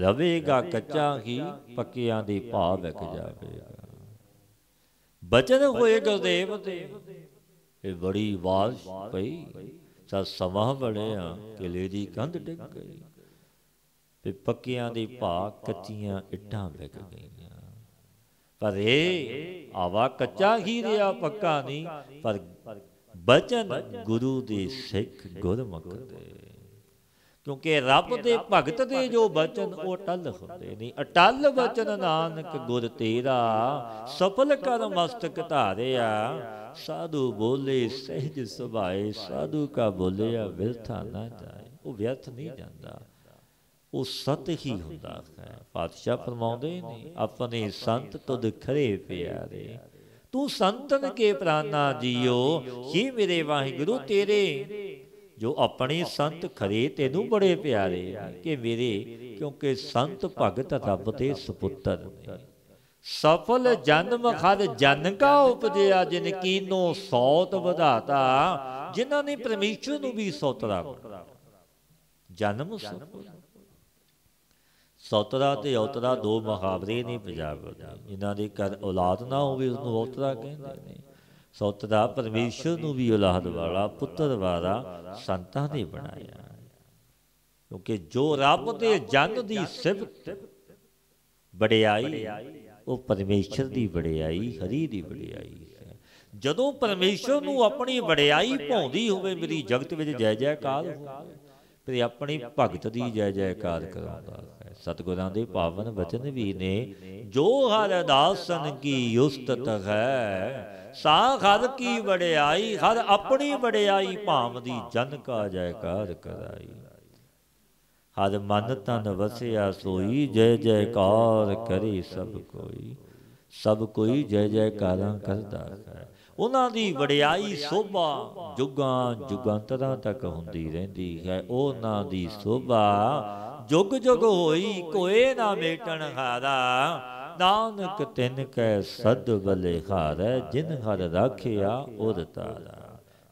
ਰਵੇਗਾ ਕੱਚਾ ਹੀ ਪੱਕਿਆਂ ਦੇ ਭਾਅ ਵਿਕ ਜਾਵੇਗਾ ਬਚਨ ਹੋਏ ਗੁਰਦੇਵ ਤੇ ਇਹ ਬੜੀ ਆਵਾਜ਼ ਪਈ ਸਾ ਸਮਾਹ ਬਣਿਆ ਕਿਲੇ ਦੀ ਕੰਧ ਡਿੱਗ ਗਈ ਤੇ ਪੱਕਿਆਂ ਦੀ ਭਾ ਕੱਚੀਆਂ ਇੱਟਾਂ ਵਿਕ ਗਈਆਂ ਪਰ ਇਹ ਆਵਾ ਕੱਚਾ ਹੀ ਰਿਆ ਪੱਕਾ ਨਹੀਂ ਪਰ ਬਚਨ ਗੁਰੂ ਦੇ ਸਿੱਖ ਗੁਰਮੁਖ ਦੇ ਕਿਉਂਕਿ ਰੱਬ ਦੇ ਭਗਤ ਦੇ ਜੋ ਬਚਨ ਉਹ ਅਟਲ ਹੁੰਦੇ ਨਹੀਂ ਅਟਲ ਬਚਨ ਨਾਨਕ ਗੁਰ ਤੇਰਾ ਸਫਲ ਕਰ ਮਸਤਕ ਧਾਰਿਆ ਸਾਧੂ ਬੋਲੇ ਸਹਿਜ ਸੁਭਾਏ ਸਾਧੂ ਕਾ ਬੋਲਿਆ ਵਿਰਥਾ ਨਾ ਜਾਏ ਉਹ ਵਿਅਰਥ ਨਹੀਂ ਜਾਂਦਾ ਉਹ ਸਤ ਹੀ ਹੁੰਦਾ ਹੈ ਪਾਤਸ਼ਾਹ ਫਰਮਾਉਂਦੇ ਨੇ ਆਪਣੇ ਸੰਤ ਤੁਧ ਖਰੇ ਪਿਆਰੇ ਤੂੰ ਸੰਤਨ ਕੇ ਪ੍ਰਾਨਾ ਜੀਓ ਹੀ ਮੇਰੇ ਵਾਹਿਗੁਰੂ ਤੇਰੇ ਜੋ ਆਪਣੇ ਸੰਤ ਖਰੇ ਤੈਨੂੰ ਬੜੇ ਪਿਆਰੇ ਕਿ ਮੇਰੇ ਕਿਉਂਕਿ ਸੰਤ ਭਗਤ ਰੱਬ ਦੇ ਸੁਪੁੱਤਰ ਨੇ ਸਫਲ ਜਨਮ ਖਦ ਜਨ ਕਾ ਉਪਜਿਆ ਜਿਨ ਕੀਨੋ ਸੌਤ ਵਧਾਤਾ ਜਿਨ੍ਹਾਂ ਨੇ ਪਰਮੇਸ਼ਰ ਨੂੰ ਵੀ ਸੌਤਰਾ ਜਨਮ ਸਫਲ ਸੌਤਰਾ ਤੇ ਔਤਰਾ ਦੋ ਮੁਹਾਵਰੇ ਨੇ ਪੰਜਾਬ ਦੇ ਜਿਨ੍ਹਾਂ ਦੇ ਕਰ ਔਲਾਦ ਨਾ ਹੋਵੇ ਉਸ ਨੂੰ ਔਤਰਾ ਕਹਿੰਦੇ ਨੇ ਸੌਤ ਦਾ ਪਰਮੇਸ਼ਰ ਨੂੰ ਵੀ ਔਲਾਦ ਵਾਲਾ ਪੁੱਤਰ ਵਾਲਾ ਸੰਤਾਂ ਨੇ ਬਣਾਇਆ ਕਿਉਂਕਿ ਜੋ ਰੱਬ ਦੇ ਜੰਗ ਦੀ ਸਿਫਤ ਬੜਿਆਈ ਉਹ ਪਰਮੇਸ਼ਰ ਦੀ ਬੜਿਆਈ ਹਰੀ ਦੀ ਬੜਿਆਈ ਹੈ ਜਦੋਂ ਪਰਮੇਸ਼ਰ ਨੂੰ ਆਪਣੀ ਬੜਿਆਈ ਭੌਂਦੀ ਹੋਵੇ ਮੇਰੀ ਜਗਤ ਵਿੱਚ ਜੈ ਜੈਕਾਰ ਹੋਵੇ ਤੇ ਆਪਣੀ ਭਗਤ ਦੀ ਜੈ ਜੈਕਾਰ ਕਰਾਉਂਦਾ ਸਤਿਗੁਰਾਂ ਦੇ ਪਾਵਨ ਵਚਨ ਵੀ ਨੇ ਜੋ ਹਰ ਦਾਸਨ ਕੀ ਉਸਤਤ ਹੈ ਸਾ ਹਰ ਕੀ ਵਡਿਆਈ ਹਰ ਆਪਣੀ ਵਡਿਆਈ ਭਾਮ ਦੀ ਜਨ ਕਾ ਜੈਕਾਰ ਕਰਾਈ ਹਰ ਮਨ ਤਨ ਵਸਿਆ ਸੋਈ ਜੈ ਜੈਕਾਰ ਕਰੀ ਸਭ ਕੋਈ ਸਭ ਕੋਈ ਜੈ ਜੈਕਾਰਾਂ ਕਰਦਾ ਹੈ ਉਹਨਾਂ ਦੀ ਵਡਿਆਈ ਸੋਭਾ ਜੁਗਾਂ ਜੁਗਾਂਤਰਾਂ ਤੱਕ ਹੁੰਦੀ ਰਹਿੰਦੀ ਹੈ ਉਹਨਾਂ ਦੀ ਸੋਭਾ ਜੁਗ ਜੁਗ ਹੋਈ ਕੋਏ ਨਾ ਮੇਟਣ ਹਾਰਾ ਨਾਨਕ ਤਿੰਨ ਕੈ ਸਦ ਬਲੇ ਖਾਰੈ ਜਿਨ ਹਰ ਰਾਖਿਆ ਉਰ ਤਾਰਾ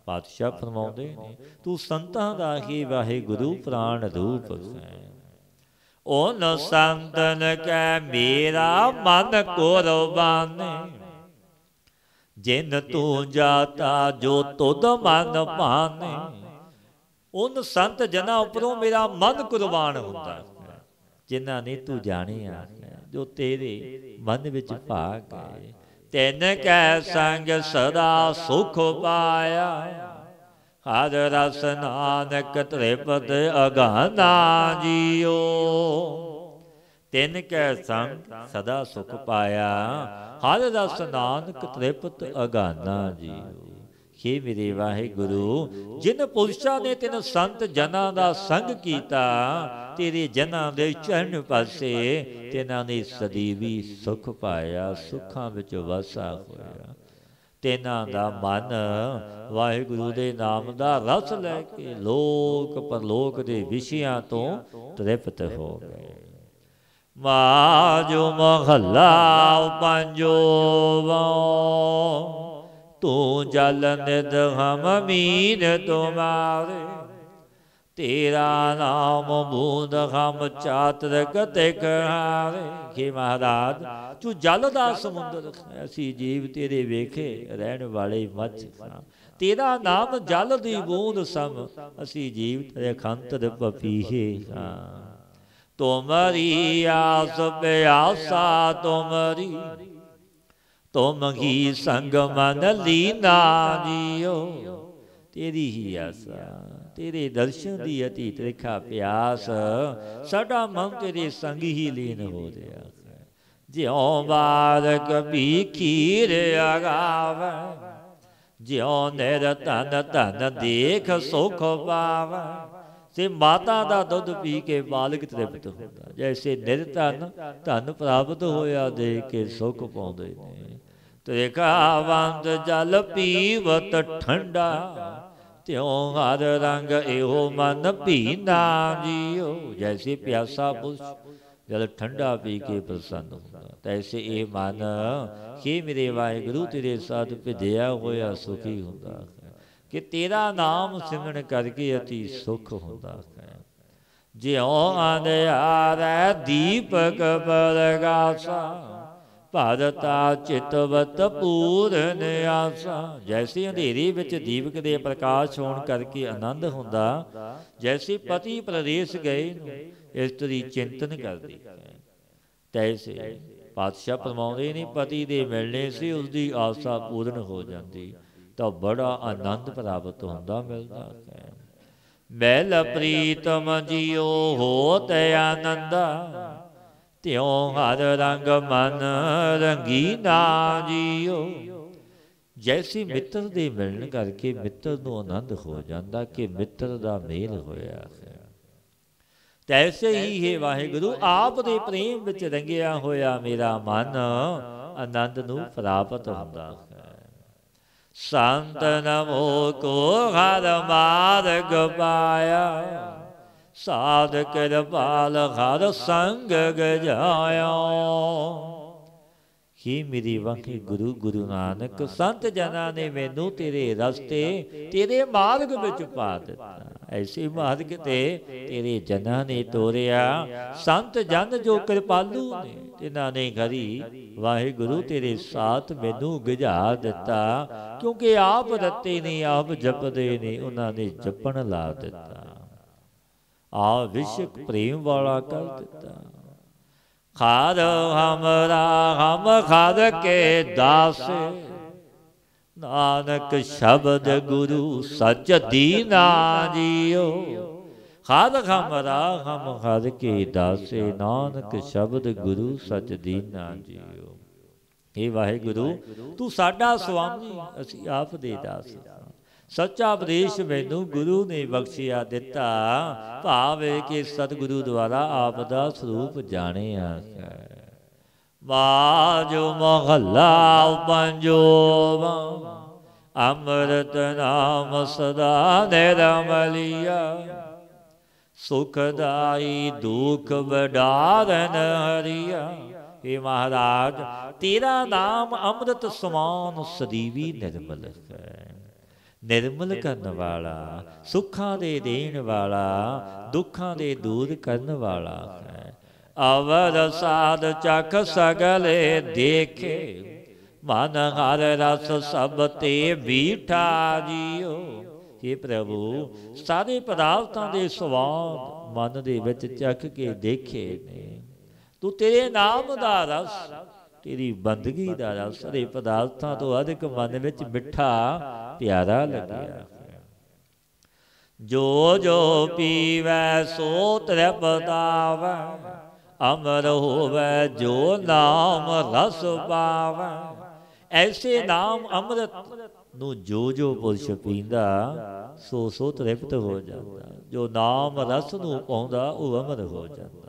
ਪਾਤਸ਼ਾਹ ਫਰਮਾਉਂਦੇ ਨੇ ਤੂੰ ਸੰਤਾਂ ਦਾ ਹੀ ਵਾਹਿਗੁਰੂ ਪ੍ਰਾਨ ਰੂਪ ਹੈ ਓਨ ਸੰਤਨ ਕੈ ਮੇਰਾ ਮਨ ਕੋਰਬਾਨੇ ਜਿਨ ਤੂੰ ਜਾਤਾ ਜੋ ਤੁਧ ਮਨ ਭਾਨੇ ਉਹਨ ਸੰਤ ਜਨਾਂ ਉਪਰੋਂ ਮੇਰਾ ਮਨ ਕੁਰਬਾਨ ਹੁੰਦਾ ਜਿਨ੍ਹਾਂ ਨੇ ਤੂੰ ਜਾਣਿਆ ਜੋ ਤੇਰੇ ਮਨ ਵਿੱਚ ਭਾਗ ਗਏ ਤੈਨ ਕੈ ਸੰਗ ਸਦਾ ਸੁਖ ਪਾਇਆ ਹਰ ਰਸ ਨਾਨਕ ਤ੍ਰਿਪਤ ਅਗਾਨਾ ਜੀਓ ਤੈਨ ਕੈ ਸੰਗ ਸਦਾ ਸੁਖ ਪਾਇਆ ਹਰ ਰਸ ਨਾਨਕ ਤ੍ਰਿਪਤ ਅਗਾਨਾ ਜੀਓ ਹੇ ਮੇਰੇ ਵਾਹਿਗੁਰੂ ਜਿਨ ਪੁਰਸ਼ਾਂ ਨੇ ਤਿਨ ਸੰਤ ਜਨਾਂ ਦਾ ਸੰਗ ਕੀਤਾ ਤੇਰੇ ਜਨਾਂ ਦੇ ਚਰਨ ਪਾਸੇ ਤੇਨਾਂ ਨੇ ਸਦੀਵੀ ਸੁਖ ਪਾਇਆ ਸੁਖਾਂ ਵਿੱਚ ਵਸਾ ਹੋਇਆ ਤਿਨਾਂ ਦਾ ਮਨ ਵਾਹਿਗੁਰੂ ਦੇ ਨਾਮ ਦਾ ਰਸ ਲੈ ਕੇ ਲੋਕ ਪਰਲੋਕ ਦੇ ਵਿਸ਼ਿਆਂ ਤੋਂ ਤ੍ਰਿਪਤ ਹੋ ਗਏ ਮਾਜੋ ਮਹਲਾ ਪੰਜੋ ਵਾਂ ਤੂੰ ਜਲ ਨਿਦ ਹਮ ਮੀਨ ਤੁਮਾਰੇ ਤੇਰਾ ਨਾਮ ਬੂੰਦ ਹਮ ਚਾਤਰ ਕਤੇ ਕਹਾਰੇ ਕੀ ਮਹਾਰਾਜ ਤੂੰ ਜਲ ਦਾ ਸਮੁੰਦਰ ਅਸੀਂ ਜੀਵ ਤੇਰੇ ਵੇਖੇ ਰਹਿਣ ਵਾਲੇ ਮੱਚ ਤੇਰਾ ਨਾਮ ਜਲ ਦੀ ਬੂੰਦ ਸਮ ਅਸੀਂ ਜੀਵ ਤੇਰੇ ਖੰਤਰ ਪਪੀਹੇ ਹਾਂ ਤੁਮਰੀ ਆਸ ਬਿਆਸਾ ਤੁਮਰੀ ਤੁਮ ਕੀ ਸੰਗ ਮਨ ਲੀਨਾ ਜੀਓ ਤੇਰੀ ਹੀ ਆਸਾ ਤੇਰੇ ਦਰਸ਼ਨ ਦੀ ਅਤੀ ਤ੍ਰਿਖਾ ਪਿਆਸ ਸਾਡਾ ਮਨ ਤੇਰੇ ਸੰਗ ਹੀ ਲੀਨ ਹੋ ਰਿਹਾ ਜਿਉ ਕਬੀ ਖੀਰ ਅਗਾਵ ਜਿਉ ਨਰ ਤਨ ਤਨ ਦੇਖ ਸੁਖ ਪਾਵ ਤੇ ਮਾਤਾ ਦਾ ਦੁੱਧ ਪੀ ਕੇ ਬਾਲਕ ਤ੍ਰਿਪਤ ਹੁੰਦਾ ਜੈਸੇ ਨਿਰਤਨ ਧਨ ਪ੍ਰਾਪਤ ਹੋਇਆ ਦੇਖ ਕੇ ਸੁਖ ਪਾਉਂਦੇ ਨੇ ਤੇ ਕਾਵੰਦ ਜਲ ਪੀਵਤ ਠੰਡਾ ਤਿਉ ਹਰ ਰੰਗ ਇਹੋ ਮਨ ਭੀਨਾ ਜੀਓ ਜੈਸੀ ਪਿਆਸਾ ਪੁਸ ਜਦ ਠੰਡਾ ਪੀ ਕੇ ਪ੍ਰਸੰਨ ਹੁੰਦਾ ਤੈਸੇ ਇਹ ਮਨ ਕੀ ਮੇਰੇ ਵਾਹਿਗੁਰੂ ਤੇਰੇ ਸਾਥ ਭਿਜਿਆ ਹੋਇਆ ਸੁਖੀ ਹੁੰਦਾ ਕਿ ਤੇਰਾ ਨਾਮ ਸਿਮਰਨ ਕਰਕੇ ਅਤੀ ਸੁਖ ਹੁੰਦਾ ਹੈ ਜਿਉ ਅੰਧਿਆਰੈ ਦੀਪਕ ਬਲਗਾਸਾ ਭਗਤਾ ਚਿਤਵਤ ਪੂਰਨ ਆਸਾ ਜੈਸੀ ਅੰਧੇਰੀ ਵਿੱਚ ਦੀਪਕ ਦੇ ਪ੍ਰਕਾਸ਼ ਹੋਣ ਕਰਕੇ ਆਨੰਦ ਹੁੰਦਾ ਜੈਸੀ ਪਤੀ ਪ੍ਰਦੇਸ਼ ਗਏ ਨੂੰ ਇਸਤਰੀ ਚਿੰਤਨ ਕਰਦੀ ਤੈਸੇ ਪਾਤਸ਼ਾਹ ਪਰਮਾਉਂਦੇ ਨਹੀਂ ਪਤੀ ਦੇ ਮਿਲਣੇ ਸੀ ਉਸ ਦੀ ਆਸਾ ਪੂਰਨ ਹੋ ਜਾਂਦੀ ਤਾਂ ਬੜਾ ਆਨੰਦ ਪ੍ਰਾਪਤ ਹੁੰਦਾ ਮਿਲਦਾ ਹੈ ਮੈਲ ਪ੍ਰੀਤਮ ਜਿਉ ਹੋਤ ਆਨੰਦਾ ਧਿਉ ਹਰ ਰੰਗ ਮਨ ਰੰਗੀਨਾ ਜੀਓ ਜੈਸੀ ਮਿੱਤਰ ਦੇ ਮਿਲਣ ਕਰਕੇ ਮਿੱਤਰ ਨੂੰ ਆਨੰਦ ਹੋ ਜਾਂਦਾ ਕਿ ਮਿੱਤਰ ਦਾ ਮੇਲ ਹੋਇਆ ਹੈ ਤੈਸੇ ਹੀ ਹੈ ਵਾਹਿਗੁਰੂ ਆਪ ਦੇ ਪ੍ਰੇਮ ਵਿੱਚ ਰੰਗਿਆ ਹੋਇਆ ਮੇਰਾ ਮਨ ਆਨੰਦ ਨੂੰ ਪ੍ਰਾਪਤ ਹੁੰਦਾ ਹੈ ਸੰਤ ਨਮੋ ਕੋ ਘਰ ਮਾਰਗ ਪਾਇਆ ਸਾਧ ਕਿਰਪਾਲ ਹਰ ਸੰਗ ਗਜਾਇਓ ਕੀ ਮੇਰੀ ਵਾਂਖੇ ਗੁਰੂ ਗੁਰੂ ਨਾਨਕ ਸੰਤ ਜਨਾਂ ਨੇ ਮੈਨੂੰ ਤੇਰੇ ਰਸਤੇ ਤੇਰੇ ਮਾਰਗ ਵਿੱਚ ਪਾ ਦਿੱਤਾ ਐਸੇ ਮਾਰਗ ਤੇ ਤੇਰੇ ਜਨਾਂ ਨੇ ਤੋਰਿਆ ਸੰਤ ਜਨ ਜੋ ਕਿਰਪਾਲੂ ਨੇ ਇਹਨਾਂ ਨੇ ਘਰੀ ਵਾਹਿਗੁਰੂ ਤੇਰੇ ਸਾਥ ਮੈਨੂੰ ਗਿਝਾ ਦਿੱਤਾ ਕਿਉਂਕਿ ਆਪ ਰੱਤੇ ਨੇ ਆਪ ਜਪਦੇ ਨੇ ਉਹਨਾਂ ਨੇ ਜਪਣ ਲਾ ਦਿੱਤਾ ਆਵਿਸ਼ਕ ਪ੍ਰੇਮ ਵਾਲਾ ਕਰ ਦਿੱਤਾ ਖਾਦ ਹਮਰਾ ਹਮ ਖਾਦ ਕੇ ਦਾਸ ਨਾਨਕ ਸ਼ਬਦ ਗੁਰੂ ਸੱਚ ਦੀਨਾ ਜੀਓ ਖਾਦ ਹਮਰਾ ਹਮ ਖਾਦ ਕੇ ਦਾਸ ਨਾਨਕ ਸ਼ਬਦ ਗੁਰੂ ਸੱਚ ਦੀਨਾ ਜੀਓ हे ਵਾਹਿਗੁਰੂ ਤੂੰ ਸਾਡਾ ਸੁਆਮੀ ਅਸੀਂ ਆਪ ਦੇ ਦਾਸ ਸੱਚਾ ਉਪਦੇਸ਼ ਮੈਨੂੰ ਗੁਰੂ ਨੇ ਬਖਸ਼ਿਆ ਦਿੱਤਾ ਭਾਵੇਂ ਕਿ ਸਤਿਗੁਰੂ ਦੁਆਰਾ ਆਪ ਦਾ ਸਰੂਪ ਜਾਣਿਆ ਆਖੈ ਬਾਜੋ ਮਹੱਲਾ ਪੰਜੋਵਾ ਅੰਮ੍ਰਿਤ ਨਾਮ ਸਦਾ ਨਿਰਮਲਿਆ ਸੁਖਦਾਈ ਦੁਖ ਵਡਾਰਨ ਹਰੀਆ हे महाराज तेरा नाम अमृत समान सदीवी निर्मल है ਨਿਰਮਲ ਕਰਨ ਵਾਲਾ ਸੁੱਖਾਂ ਦੇ ਦੇਣ ਵਾਲਾ ਦੁੱਖਾਂ ਦੇ ਦੂਰ ਕਰਨ ਵਾਲਾ ਹੈ ਅਵਰ ਸਾਧ ਚੱਕ ਸਗਲੇ ਦੇਖੇ ਮਨ ਹਰ ਰਸ ਸਭ ਤੇ ਬੀਠਾ ਜੀਓ ਏ ਪ੍ਰਭੂ ਸਾਰੇ ਪਦਾਰਥਾਂ ਦੇ ਸਵਾਦ ਮਨ ਦੇ ਵਿੱਚ ਚੱਕ ਕੇ ਦੇਖੇ ਨੇ ਤੂੰ ਤੇਰੇ ਨਾਮ ਦਾ ਰਸ ਤੇਰੀ ਬੰਦਗੀ ਦਾ ਰਸ ਰੇ ਪਦਾਰਥਾਂ ਤੋਂ ਅਧਿਕ ਮਨ ਵਿੱਚ ਮਿੱਠਾ ਪਿਆਰਾ ਲੱਗਿਆ ਜੋ ਜੋ ਪੀਵੇ ਸੋ ਤ੍ਰਿ ਅਮਰ ਹੋਵੇ ਜੋ ਨਾਮ ਰਸ ਪਾਵੈ ਐਸੇ ਨਾਮ ਅੰਮ੍ਰਿਤ ਨੂੰ ਜੋ ਜੋ ਪੁਰਸ਼ ਪੀਂਦਾ ਸੋ ਸੋ ਤ੍ਰਿਪਤ ਹੋ ਜਾਂਦਾ ਜੋ ਨਾਮ ਰਸ ਨੂੰ ਪਾਉਂਦਾ ਉਹ ਅਮਰ ਹੋ ਜਾਂਦਾ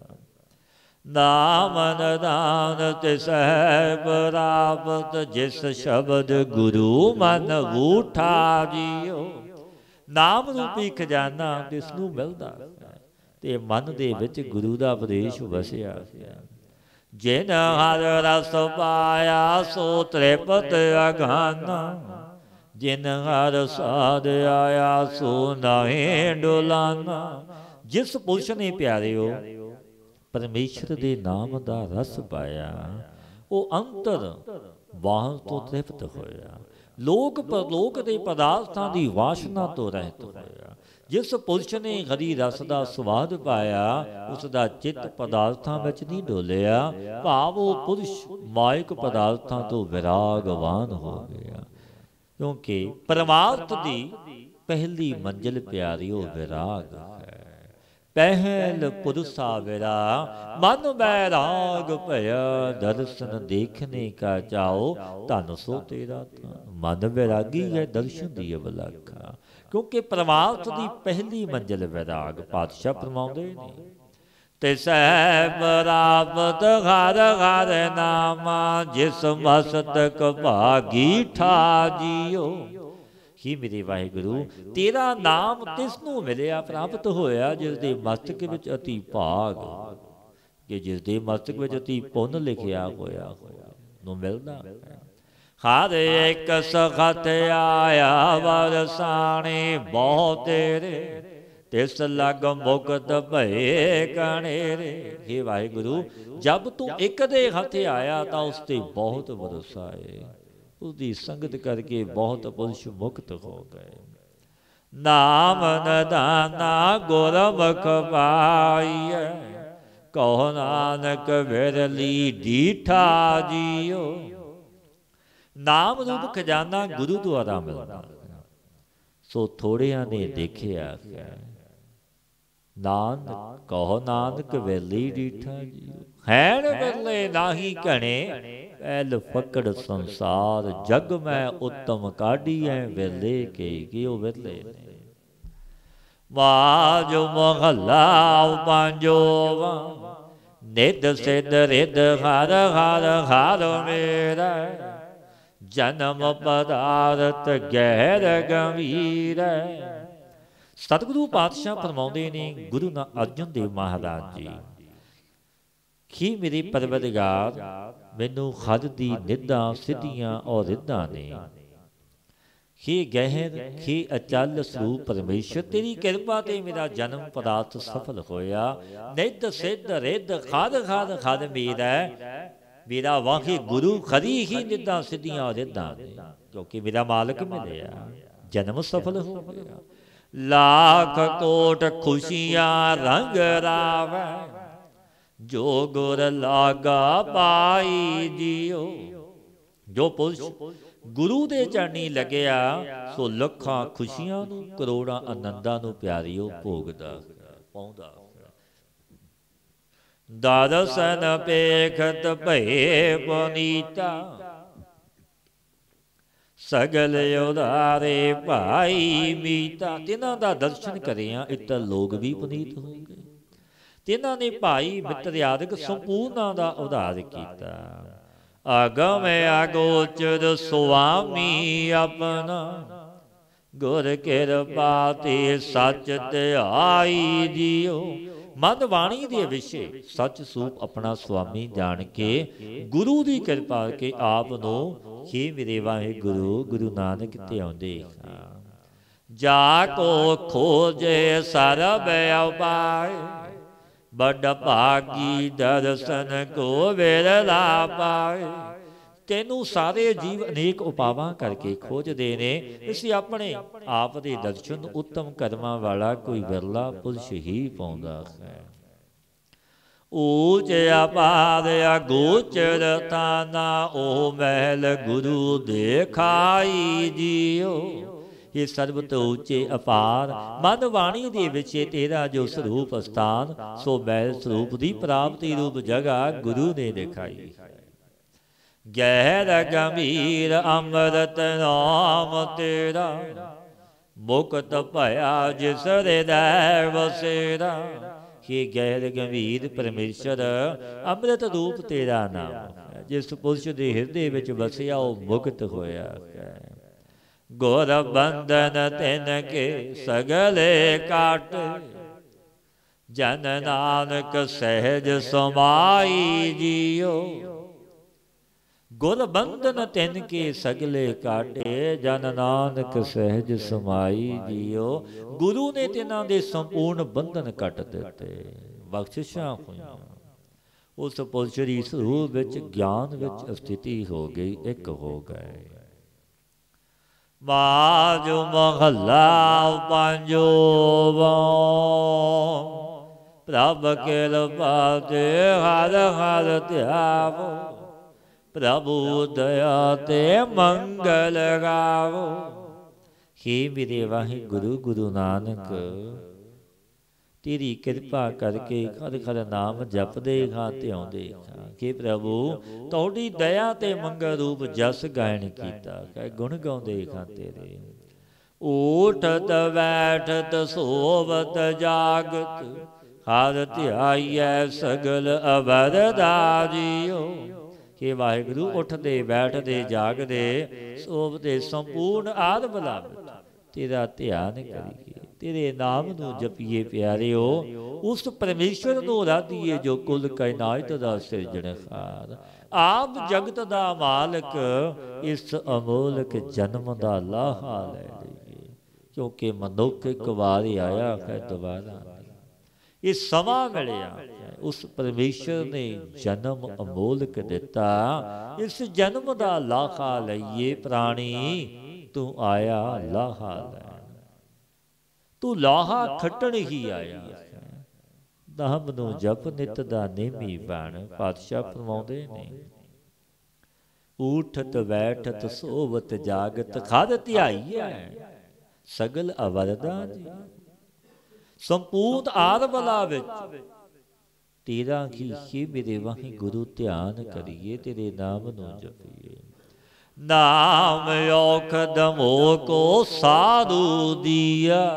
ਨਾਮ ਨਦਾਨ ਤੇ ਸਹਿਬ ਰਾਪਤ ਜਿਸ ਸ਼ਬਦ ਗੁਰੂ ਮਨ ਊਠਾ ਜੀਓ ਨਾਮ ਰੂਪੀ ਖਜ਼ਾਨਾ ਜਿਸ ਨੂੰ ਮਿਲਦਾ ਤੇ ਮਨ ਦੇ ਵਿੱਚ ਗੁਰੂ ਦਾ ਉਪਦੇਸ਼ ਵਸਿਆ ਜਿਨ ਹਰ ਰਸ ਪਾਇਆ ਸੋ ਤ੍ਰਿਪਤ ਅਗਾਨਾ ਜਿਨ ਹਰ ਸਾਧ ਆਇਆ ਸੋ ਨਾਹੀਂ ਡੋਲਾਨਾ ਜਿਸ ਪੁਰਸ਼ ਨੇ ਪਿਆਰਿਓ ਪਰਮੇਸ਼ਰ ਦੇ ਨਾਮ ਦਾ ਰਸ ਪਾਇਆ ਉਹ ਅੰਤਰ ਵਾਹਨ ਤੋਂ ਤ੍ਰਿਪਤ ਹੋਇਆ ਲੋਕ ਪਰਲੋਕ ਦੇ ਪਦਾਰਥਾਂ ਦੀ ਵਾਸ਼ਨਾ ਤੋਂ ਰਹਿਤ ਹੋਇਆ ਜਿਸ ਪੁਰਸ਼ ਨੇ ਗਰੀ ਰਸ ਦਾ ਸਵਾਦ ਪਾਇਆ ਉਸ ਦਾ ਚਿੱਤ ਪਦਾਰਥਾਂ ਵਿੱਚ ਨਹੀਂ ਡੋਲਿਆ ਭਾਵ ਉਹ ਪੁਰਸ਼ ਮਾਇਕ ਪਦਾਰਥਾਂ ਤੋਂ ਵਿਰਾਗਵਾਨ ਹੋ ਗਿਆ ਕਿਉਂਕਿ ਪਰਮਾਰਥ ਦੀ ਪਹਿਲੀ ਮੰਜ਼ਿਲ ਪਿਆਰੀ ਉਹ ਵਿਰਾਗ ਹੈ ਪਹਿਲ ਪੁਰਸਾ ਵਿਰਾ ਮਨ ਰਾਗ ਭਇਆ ਦਰਸ਼ਨ ਦੇਖਨੇ ਕਾ ਚਾਉ ਧਨ ਸੋ ਤੇਰਾ ਮਨ ਵਿਰਾਗੀ ਹੈ ਦਰਸ਼ਨ ਦੀ ਅਵਲਾਖਾ ਕਿਉਂਕਿ ਪ੍ਰਮਾਤਮਾ ਦੀ ਪਹਿਲੀ ਮੰਜ਼ਲ ਵਿਰਾਗ ਪਾਤਸ਼ਾਹ ਪਰਮਾਉਂਦੇ ਨੇ ਤੇ ਸਹਿ ਰਾਵਤ ਘਰ ਘਰ ਨਾਮਾ ਜਿਸ ਮਸਤਕ ਭਾਗੀ ਠਾ ਜੀਓ ਹੀ ਮੇਰੇ ਵਾਹਿਗੁਰੂ ਤੇਰਾ ਨਾਮ ਤਿਸ ਨੂੰ ਮਿਲਿਆ ਪ੍ਰਾਪਤ ਹੋਇਆ ਜਿਸ ਦੇ ਮਸਤਕ ਵਿੱਚ ਅਤੀ ਭਾਗ ਕਿ ਜਿਸ ਦੇ ਮਸਤਕ ਵਿੱਚ ਅਤੀ ਪੁੰਨ ਲਿਖਿਆ ਹੋਇਆ ਨੂੰ ਮਿਲਦਾ ਹਰ ਇੱਕ ਸਖਤ ਆਇਆ ਵਰਸਾਣੇ ਬਹੁ ਤੇਰੇ ਤਿਸ ਲਗ ਮੁਕਤ ਭਏ ਕਣੇਰੇ हे ਵਾਹਿਗੁਰੂ ਜਦ ਤੂੰ ਇੱਕ ਦੇ ਹੱਥ ਆਇਆ ਤਾਂ ਉਸ ਤੇ ਬਹੁਤ ਵਰਸਾਏ ਉਹਦੀ ਸੰਗਤ ਕਰਕੇ ਬਹੁਤ ਪੁਰਸ਼ ਮੁਕਤ ਹੋ ਗਏ ਨਾਮ ਨਦਾਨਾ ਗੁਰ ਮੁਖ ਪਾਈਐ ਕਹੋ ਨਾਨਕ ਵਿਰਲੀ ਢੀਠਾ ਜੀਓ ਨਾਮ ਰੂਪ ਖਜ਼ਾਨਾ ਗੁਰੂ ਦੁਆਰਾ ਮਿਲਦਾ ਸੋ ਥੋੜਿਆਂ ਨੇ ਦੇਖਿਆ ਨਾਨਕ ਕਹੋ ਨਾਨਕ ਵੇਲੀ ਢੀਠਾ ਜੀਓ ਹੈਣ ਬਦਲੇ ਨਾਹੀ ਘਣੇ ਪਹਿਲ ਫਕੜ ਸੰਸਾਰ ਜਗ ਮੈਂ ਉਤਮ ਕਾਢੀ ਐ ਵੇਲੇ ਕੇ ਕੀ ਵੇਲੇ ਵਾਜ ਮਹਲਾ ਪੰਜੋ ਨਿਦ ਸਿਦ ਰਿਦ ਹਰ ਹਰ ਹਰ ਮੇਰਾ ਜਨਮ ਪਦਾਰਤ ਗਹਿਰ ਗੰਭੀਰ ਸਤਿਗੁਰੂ ਪਾਤਸ਼ਾਹ ਫਰਮਾਉਂਦੇ ਨੇ ਗੁਰੂ ਨਾਨਕ ਅਰਜਨ ਦੇਵ ਮਹਾਰਾਜ ਜੀ ਕੀ ਮੇਰੇ ਪਰਵਦਗਾਰ ਮੈਨੂੰ ਖਦ ਦੀ ਨਿੱਧਾ ਸਿੱਧੀਆਂ ਔਰ ਰਿੱਧਾਂ ਨੇ ਖੇ ਗਹਿਰ ਖੇ ਅਚਲ ਸਰੂਪ ਪਰਮੇਸ਼ਰ ਤੇਰੀ ਕਿਰਪਾ ਤੇ ਮੇਰਾ ਜਨਮ ਪਦਾਰਥ ਸਫਲ ਹੋਇਆ ਨਿੱਧ ਸਿੱਧ ਰਿੱਧ ਖਾਦ ਖਾਦ ਖਦ ਮੇਰਾ ਮੇਰਾ ਵਾਹੀ ਗੁਰੂ ਖਰੀ ਹੀ ਨਿੱਧਾਂ ਸਿੱਧੀਆਂ ਰਿੱਧਾਂ ਨੇ ਕਿਉਂਕਿ ਮੇਰਾ ਮਾਲਕ ਮਿਲਿਆ ਜਨਮ ਸਫਲ ਹੋ ਗਿਆ ਲੱਖ ਕੋਟ ਖੁਸ਼ੀਆਂ ਰੰਗ ਰਾਵੇ ਜੋ ਗੁਰ ਲਾਗਾ ਪਾਈ ਜਿਉ ਜੋ ਪੁਰਸ਼ ਗੁਰੂ ਦੇ ਚਰਨੀ ਲੱਗਿਆ ਸੋ ਲੱਖਾਂ ਖੁਸ਼ੀਆਂ ਨੂੰ ਕਰੋੜਾਂ ਆਨੰਦਾਂ ਨੂੰ ਪਿਆਰਿਓ ਭੋਗਦਾ ਪਾਉਂਦਾ ਦਾਦਸਨ ਪੇਖਤ ਭਏ ਪੁਨੀਤਾ ਸਗਲ ਉਧਾਰੇ ਭਾਈ ਮੀਤਾ ਜਿਨ੍ਹਾਂ ਦਾ ਦਰਸ਼ਨ ਕਰਿਆ ਇਤ ਲੋਕ ਵੀ ਪੁਨੀਤ ਗਏ ਤਿਨਾਂ ਨੇ ਭਾਈ ਮਿੱਤਰਿਆਦਿਕ ਸੰਪੂਰਨਾ ਦਾ ਉਧਾਰ ਕੀਤਾ ਆਗਮ ਆਗੋਚਰ ਸੁਆਮੀ ਆਪਣਾ ਗੁਰ ਕਿਰਪਾ ਤੇ ਸੱਚ ਧਾਈ ਜਿਓ ਮਨ ਬਾਣੀ ਦੇ ਵਿਸ਼ੇ ਸੱਚ ਸੂਪ ਆਪਣਾ ਸੁਆਮੀ ਜਾਣ ਕੇ ਗੁਰੂ ਦੀ ਕਿਰਪਾ ਕੇ ਆਪ ਨੂੰ ਹੀ ਮੇਰੇ ਗੁਰੂ ਗੁਰੂ ਨਾਨਕ ਤੇ ਆਉਂਦੇ ਜਾ ਕੋ ਖੋਜੇ ਸਰਬ ਉਪਾਏ ਬੜ ਭਾਗੀ ਦਰਸ਼ਨ ਕੋ ਵੇਲਾ ਪਾਏ ਤੈਨੂੰ ਸਾਰੇ ਜੀਵ ਅਨੇਕ ਉਪਾਵਾਂ ਕਰਕੇ ਖੋਜਦੇ ਨੇ ਤੁਸੀਂ ਆਪਣੇ ਆਪ ਦੇ ਦਰਸ਼ਨ ਉੱਤਮ ਕਰਮਾਂ ਵਾਲਾ ਕੋਈ ਵਿਰਲਾ ਪੁਰਸ਼ ਹੀ ਪਾਉਂਦਾ ਹੈ ਊਚ ਅਪਾਰ ਅਗੋਚਰ ਤਾਨਾ ਉਹ ਮਹਿਲ ਗੁਰੂ ਦੇਖਾਈ ਜੀਓ ਇਹ ਸਰਬ ਤੋਂ ਉੱਚੇ ਅਪਾਰ ਮਨ ਬਾਣੀ ਦੇ ਵਿੱਚ ਤੇਰਾ ਜੋ ਸਰੂਪ ਸਥਾਨ ਸੋ ਮੈਲ ਸਰੂਪ ਦੀ ਪ੍ਰਾਪਤੀ ਰੂਪ ਜਗਾ ਗੁਰੂ ਨੇ ਦਿਖਾਈ ਗਹਿਰ ਗੰਭੀਰ ਅੰਮ੍ਰਿਤ ਨਾਮ ਤੇਰਾ ਮੁਕਤ ਭਇਆ ਜਿਸ ਦੇ ਦਰ ਵਸੇਰਾ ਕੀ ਗਹਿਰ ਗੰਭੀਰ ਪਰਮੇਸ਼ਰ ਅੰਮ੍ਰਿਤ ਰੂਪ ਤੇਰਾ ਨਾਮ ਜਿਸ ਪੁਰਸ਼ ਦੇ ਹਿਰਦੇ ਵਿੱਚ ਵਸਿਆ ਉਹ ਮੁਕਤ ਹੋਇਆ ਹੈ ਗੁਰ ਬੰਧਨ ਤਿਨ ਕੇ ਸਗਲੇ ਕਾਟ ਜਨ ਨਾਨਕ ਸਹਿਜ ਸਮਾਈ ਜੀਓ ਗੁਰ ਬੰਧਨ ਤਿਨ ਕੇ ਸਗਲੇ ਕਾਟੇ ਜਨ ਨਾਨਕ ਸਹਿਜ ਸਮਾਈ ਜੀਓ ਗੁਰੂ ਨੇ ਤਿਨਾਂ ਦੇ ਸੰਪੂਰਨ ਬੰਧਨ ਕੱਟ ਦਿੱਤੇ ਬਖਸ਼ਿਸ਼ਾਂ ਹੋਈਆਂ ਉਸ ਪੁਰਸ਼ ਦੀ ਸਰੂਪ ਵਿੱਚ ਗਿਆਨ ਵਿੱਚ ਸਥਿਤੀ ਹੋ ਗਈ ਇੱਕ ਹੋ ਗਏ ਬਾਜ ਮਹੱਲਾ ਪੰਜੋ ਪ੍ਰਭ ਕਿਰਪਾ ਲਪਾਤੇ ਹਰ ਹਰ ਧਿਆਵੋ ਪ੍ਰਭੂ ਦਇਆ ਤੇ ਮੰਗਲ ਗਾਵੋ ਹੀ ਵਿਦੇਵਾਹੀ ਗੁਰੂ ਗੁਰੂ ਨਾਨਕ ਤੇਰੀ ਕਿਰਪਾ ਕਰਕੇ ਖਦ ਖਦ ਨਾਮ ਜਪਦੇ ਖਾਂ ਧਿਆਉਂਦੇ ਹਾਂ ਕਿ ਪ੍ਰਭੂ ਤੋੜੀ ਦਇਆ ਤੇ ਮੰਗਲ ਰੂਪ ਜਸ ਗਾਇਣ ਕੀਤਾ ਕਹਿ ਗੁਣ ਗਾਉਂਦੇ ਹਾਂ ਤੇਰੇ ਓਠਤ ਬੈਠਤ ਸੋਵਤ ਜਾਗਤ ਹਰ ਧਿਆਈਐ ਸਗਲ ਅਵਰਦਾ ਜੀਓ ਕਿ ਵਾਹਿਗੁਰੂ ਉੱਠਦੇ ਬੈਠਦੇ ਜਾਗਦੇ ਸੋਵਦੇ ਸੰਪੂਰਨ ਆਦ ਬਲਾਬ ਤੇਰਾ ਧਿਆਨ ਕਰੀਏ ਤੇਰੇ ਨਾਮ ਨੂੰ ਜਪੀਏ ਪਿਆਰਿਓ ਉਸ ਪਰਮੇਸ਼ਰ ਨੂੰ ਰਾਧੀਏ ਜੋ ਕੁੱਲ ਕਾਇਨਾਤ ਦਾ ਸਿਰਜਣਹਾਰ ਆਪ ਜਗਤ ਦਾ ਮਾਲਕ ਇਸ ਅਮੋਲਕ ਜਨਮ ਦਾ ਲਾਹਾ ਲੈ ਲਈਏ ਕਿਉਂਕਿ ਮਨੁੱਖ ਇੱਕ ਵਾਰ ਆਇਆ ਹੈ ਦੁਬਾਰਾ ਇਹ ਸਮਾਂ ਮਿਲਿਆ ਉਸ ਪਰਮੇਸ਼ਰ ਨੇ ਜਨਮ ਅਮੋਲਕ ਦਿੱਤਾ ਇਸ ਜਨਮ ਦਾ ਲਾਹਾ ਲਈਏ ਪ੍ਰਾਣੀ ਤੂੰ ਆਇਆ ਲਾਹਾ ਲੈ ਤੂੰ ਲਾਹਾ ਖੱਟਣ ਹੀ ਆਇਆ ਦਹਮ ਨੂੰ ਜਪ ਨਿਤ ਦਾ ਨੇਮੀ ਬਾਣ ਪਾਤਸ਼ਾਹ ਫਰਮਾਉਂਦੇ ਨੇ ਉਠਤ ਬੈਠਤ ਸੋਵਤ ਜਾਗਤ ਖਾਦ ਧਿਆਈ ਹੈ ਸਗਲ ਅਵਰਦਾ ਜੀ ਸੰਪੂਤ ਆਦ ਬਲਾ ਵਿੱਚ ਤੇਰਾ ਕੀ ਹੀ ਮੇਰੇ ਵਾਹੀ ਗੁਰੂ ਧਿਆਨ ਕਰੀਏ ਤੇਰੇ ਨਾਮ ਨੂੰ ਜਪੀਏ ਨਾਮ ਔਖਦ ਮੋ ਕੋ ਸਾਧੂ ਦੀਆ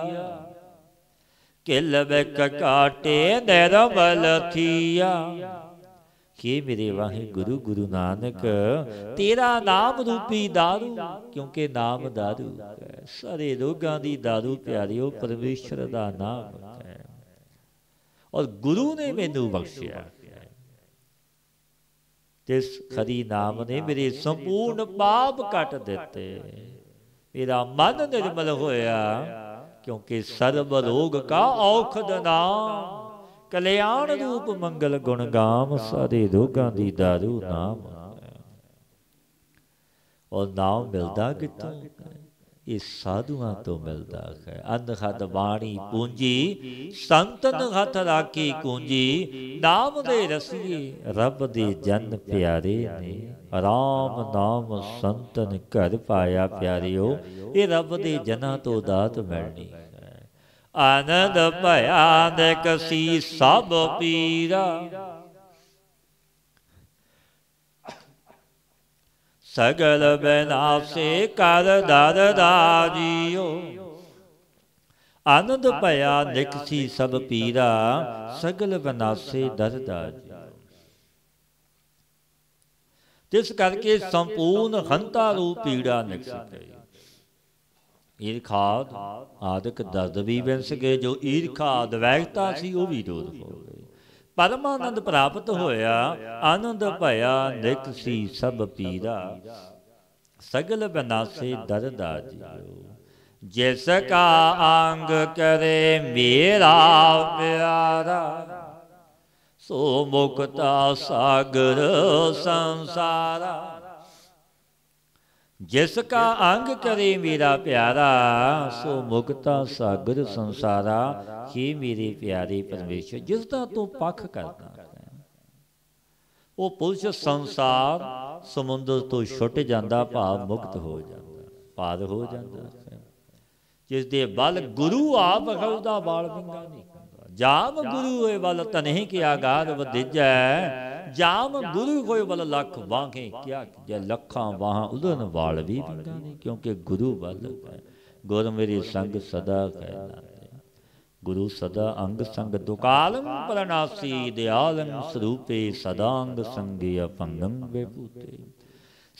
ਕਿਲ ਬਕ ਕਾਟੇ ਨਿਰਮਲ ਥੀਆ ਕੀ ਮੇਰੇ ਵਾਹੇ ਗੁਰੂ ਗੁਰੂ ਨਾਨਕ ਤੇਰਾ ਨਾਮ ਰੂਪੀ ਦਾਰੂ ਕਿਉਂਕਿ ਨਾਮ ਦਾਰੂ ਹੈ ਸਾਰੇ ਰੋਗਾਂ ਦੀ ਦਾਰੂ ਉਹ ਪਰਮੇਸ਼ਰ ਦਾ ਨਾਮ ਹੈ ਔਰ ਗੁਰੂ ਨੇ ਮੈਨੂੰ ਬਖਸ਼ਿਆ ਤਿਸ ਖਰੀ ਨਾਮ ਨੇ ਮੇਰੇ ਸੰਪੂਰਨ ਪਾਪ ਕੱਟ ਦਿੱਤੇ ਮੇਰਾ ਮਨ ਨਿਰਮਲ ਹੋਇਆ ਕਿਉਂਕਿ ਸਰਬ ਰੋਗ ਕਾ ਔਖਦ ਨਾਮ ਕਲਿਆਣ ਰੂਪ ਮੰਗਲ ਗੁਣ ਗਾਮ ਸਾਰੇ ਰੋਗਾਂ ਦੀ ਦਾਰੂ ਨਾਮ ਉਹ ਨਾਮ ਮਿਲਦਾ ਕਿਤੋਂ ਇਹ ਸਾਧੂਆਂ ਤੋਂ ਮਿਲਦਾ ਹੈ ਅੰਧ ਖਤ ਬਾਣੀ ਪੂੰਜੀ ਸੰਤਨ ਹੱਥ ਰਾਖੀ ਕੂੰਜੀ ਨਾਮ ਦੇ ਰਸੀ ਰੱਬ ਦੇ ਜਨ ਪਿਆਰੇ ਨੇ ਰਾਮ ਨਾਮ ਸੰਤਨ ਘਰ ਪਾਇਆ ਪਿਆਰਿਓ ਇਹ ਰੱਬ ਦੇ ਜਨਾਂ ਤੋਂ ਦਾਤ ਮਿਲਣੀ ਆਨੰਦ ਭਇਆ ਦੇ ਕਸੀ ਸਭ ਪੀਰਾ ਸਗਲ ਬਿਨਾਸੀ ਕਰ ਦਰਦਾ ਜੀਓ ਆਨੰਦ ਭਇਆ ਨਿਕਸੀ ਸਭ ਪੀਰਾ ਸਗਲ ਬਨਾਸੇ ਦਰਦਾ ਜੀਓ ਜਿਸ ਕਰਕੇ ਸੰਪੂਰਨ ਹੰਤਾ ਰੂਪ ਪੀੜਾ ਨਿਕਸੀ ਗਈ ਈਰਖਾ ਆਦਿਕ ਦਰਦ ਵੀ ਵਿੰਸ ਗਏ ਜੋ ਈਰਖਾ ਦਵੈਗਤਾ ਸੀ ਉਹ ਵੀ ਦੂਰ ਹੋ ਗਈ ਪਰਮ ਆਨੰਦ ਪ੍ਰਾਪਤ ਹੋਇਆ ਆਨੰਦ ਭਇਆ ਨਿਤ ਸੀ ਸਭ ਪੀਰਾ ਸਗਲ ਬਨਾਸੇ ਦਰਦਾ ਜਿਉ ਜਿਸ ਕਾ ਅੰਗ ਕਰੇ ਮੇਰਾ ਪਿਆਰਾ ਸੋ ਮੁਕਤਾ ਸਾਗਰ ਸੰਸਾਰਾ ਜਿਸ ਕਾ ਅੰਗ ਕਰੇ ਮੇਰਾ ਪਿਆਰਾ ਸੋ ਮੁਕਤਾ ਸਾਗਰ ਸੰਸਾਰਾ ਹੀ ਮੇਰੇ ਪਿਆਰੇ ਪਰਮੇਸ਼ਰ ਜਿਸ ਦਾ ਤੂੰ ਪੱਖ ਕਰਦਾ ਉਹ ਪੁਰਸ਼ ਸੰਸਾਰ ਸਮੁੰਦਰ ਤੋਂ ਛੁੱਟ ਜਾਂਦਾ ਭਾਵ ਮੁਕਤ ਹੋ ਜਾਂਦਾ ਪਾਦ ਹੋ ਜਾਂਦਾ ਜਿਸ ਦੇ ਬਲ ਗੁਰੂ ਆਪ ਦਾ ਬਾਲ ਬੰਗਾ ਨਹੀਂ ਜਾਮ ਗੁਰੂ ਹੈ ਬਲ ਨਹੀਂ ਕਿ ਆਗਾਦ ਵਧਿਜੈ ਜਾਮ ਗੁਰੂ ਕੋਈ ਵੱਲ ਲੱਖ ਵਾਂਗੇ ਕਿਆ ਜੇ ਲੱਖਾਂ ਵਾਹਾਂ ਉਦਨ ਵਾਲ ਵੀ ਪਿੰਡਾਂ ਨਹੀਂ ਕਿਉਂਕਿ ਗੁਰੂ ਵੱਲ ਹੈ ਗੁਰ ਮੇਰੀ ਸੰਗ ਸਦਾ ਕਹਿਣਾ ਗੁਰੂ ਸਦਾ ਅੰਗ ਸੰਗ ਦੁਕਾਲੰ ਪ੍ਰਣਾਸੀ ਦਿਆਲੰ ਸਰੂਪੇ ਸਦਾ ਅੰਗ ਸੰਗੇ ਅਪੰਗੰ ਵੇਪੂਤੇ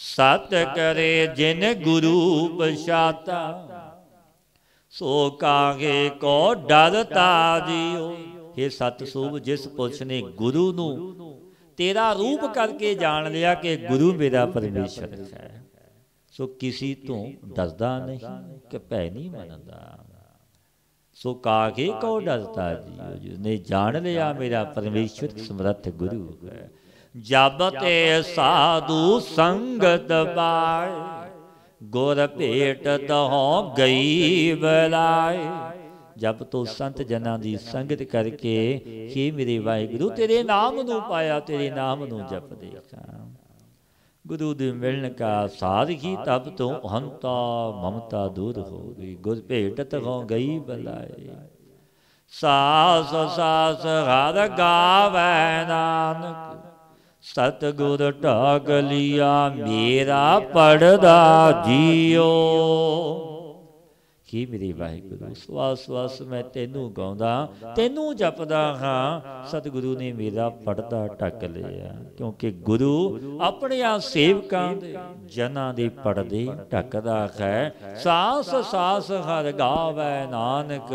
ਸਤ ਕਰੇ ਜਿਨ ਗੁਰੂ ਪਛਾਤਾ ਸੋ ਕਾਗੇ ਕੋ ਡਰ ਤਾਜਿਓ ਇਹ ਸਤ ਸੂਬ ਜਿਸ ਪੁਰਸ਼ ਨੇ ਗੁਰੂ ਨੂੰ ਤੇਰਾ ਰੂਪ ਕਰਕੇ ਜਾਣ ਲਿਆ ਕਿ ਗੁਰੂ ਮੇਰਾ ਪਰਮੇਸ਼ਰ ਹੈ ਸੋ ਕਿਸੇ ਤੋਂ ਦੱਸਦਾ ਨਹੀਂ ਕਿ ਭੈ ਨਹੀਂ ਮੰਨਦਾ ਸੋ ਕਾਹੇ ਕੋ ਦੱਸਦਾ ਜੀ ਜਿਸਨੇ ਜਾਣ ਲਿਆ ਮੇਰਾ ਪਰਮੇਸ਼ਰ ਸਮਰੱਥ ਗੁਰੂ ਹੈ ਜਬ ਤੇ ਸਾਧੂ ਸੰਗਤ ਬਾਏ ਗੁਰ ਭੇਟ ਤਹੋਂ ਗਈ ਬਲਾਏ ਜਬ ਤੋਂ ਸੰਤ ਜਨਾਂ ਦੀ ਸੰਗਤ ਕਰਕੇ ਕੀ ਮੇਰੇ ਵਾਹਿਗੁਰੂ ਤੇਰੇ ਨਾਮ ਨੂੰ ਪਾਇਆ ਤੇਰੇ ਨਾਮ ਨੂੰ ਜਪਦੇ ਕਾ ਗੁਰੂ ਦੇ ਮਿਲਣ ਕਾ ਸਾਧ ਹੀ ਤਬ ਤੋਂ ਹੰਤਾ ਮਮਤਾ ਦੂਰ ਹੋ ਗਈ ਗੁਰ ਭੇਟਤ ਹੋ ਗਈ ਬਲਾਏ ਸਾਸ ਸਾਸ ਰਾਦ ਗਾਵੈ ਨਾਨਕ ਸਤ ਗੁਰ ਢਾਗ ਲਿਆ ਮੇਰਾ ਪੜਦਾ ਜੀਓ ਕੀ ਮੇਰੀ ਵਾਹਿਗੁਰੂ ਸਵਾ ਸਵਾਸ ਮੈਂ ਤੈਨੂੰ ਗਾਉਂਦਾ ਤੈਨੂੰ ਜਪਦਾ ਹਾਂ ਸਤਿਗੁਰੂ ਨੇ ਮੇਰਾ ਪੜਦਾ ਟੱਕ ਲਿਆ ਕਿਉਂਕਿ ਗੁਰੂ ਆਪਣੇ ਆ ਸੇਵਕਾਂ ਦੇ ਜਨਾਂ ਦੇ ਪੜਦੇ ਟੱਕਦਾ ਹੈ ਸਾਸ ਸਾਸ ਹਰ ਗਾਵੇ ਨਾਨਕ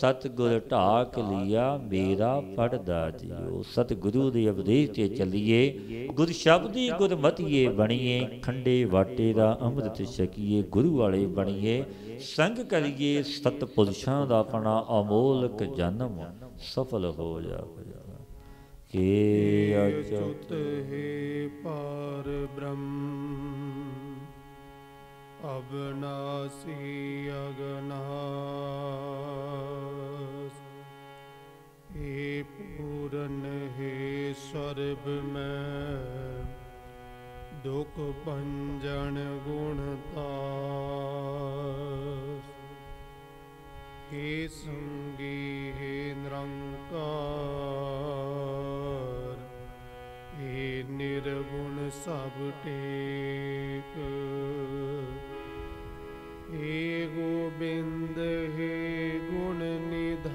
ਸਤਿਗੁਰ ਢਾਕ ਲਿਆ ਮੇਰਾ ਪੜਦਾ ਜੀਓ ਸਤਿਗੁਰੂ ਦੇ ਉਪਦੇਸ਼ ਤੇ ਚੱਲੀਏ ਗੁਰ ਸ਼ਬਦੀ ਗੁਰਮਤੀਏ ਬਣੀਏ ਖੰਡੇ ਵਾਟੇ ਦਾ ਅੰਮ੍ਰਿਤ ਛਕੀਏ ਗੁਰੂ ਵਾਲੇ ਬਣੀਏ ਸੰਗ ਕਰੀਏ ਸਤ ਪੁਰਸ਼ਾਂ ਦਾ ਆਪਣਾ ਅਮੋਲਕ ਜਨਮ ਸਫਲ ਹੋ ਜਾਵੇ ਕੇ ਅਚਤ ਹੈ ਪਰ ਬ੍ਰਹਮ ਅਬਨਾਸੀ ਅਗਨਾਸ हे पूरन हे सर्व में ਦੁਖ भंजन ਗੁਣਤਾ ਗੇ ਸੰਗੀ ਹੈ ਨਿਰੰਕਾਰ ਏ ਨਿਰਗੁਣ ਸਭ ਟੇਕ ਏ ਗੋਬਿੰਦ ਹੈ ਗੁਣ ਨਿਧਾਨ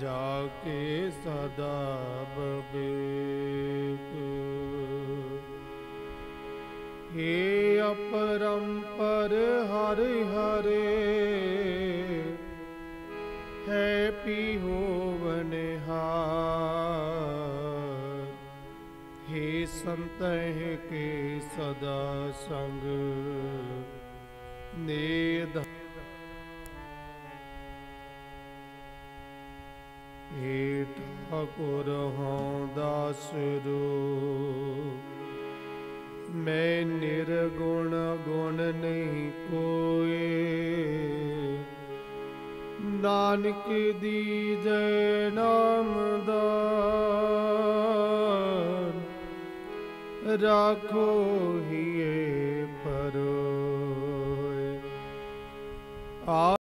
ਜਾ ਕੇ ਸਦਾ ਬਬੇਕ ਏ ਅਪਰੰਪ ਪਰ ਹਰ ਹਰੇ ਹੈ ਪੀ ਹੋਵਨੇ ਹਾਰ ਹੇ ਸੰਤਹਿ ਕੇ ਸਦਾ ਸੰਗ ਨੇਦ ਏ ਠਾਕੁਰ ਹਉ ਦਾਸ ਰੂਪ ਮੈਂ ਨਿਰਗੁਣ ਗੁਣ ਨਹੀਂ ਕੋਏ ਨਾਨਕ ਦੀ ਜੈ ਨਾਮ ਦਾਨ ਰਾਖੋ ਹੀਏ ਪਰੋਏ ਆ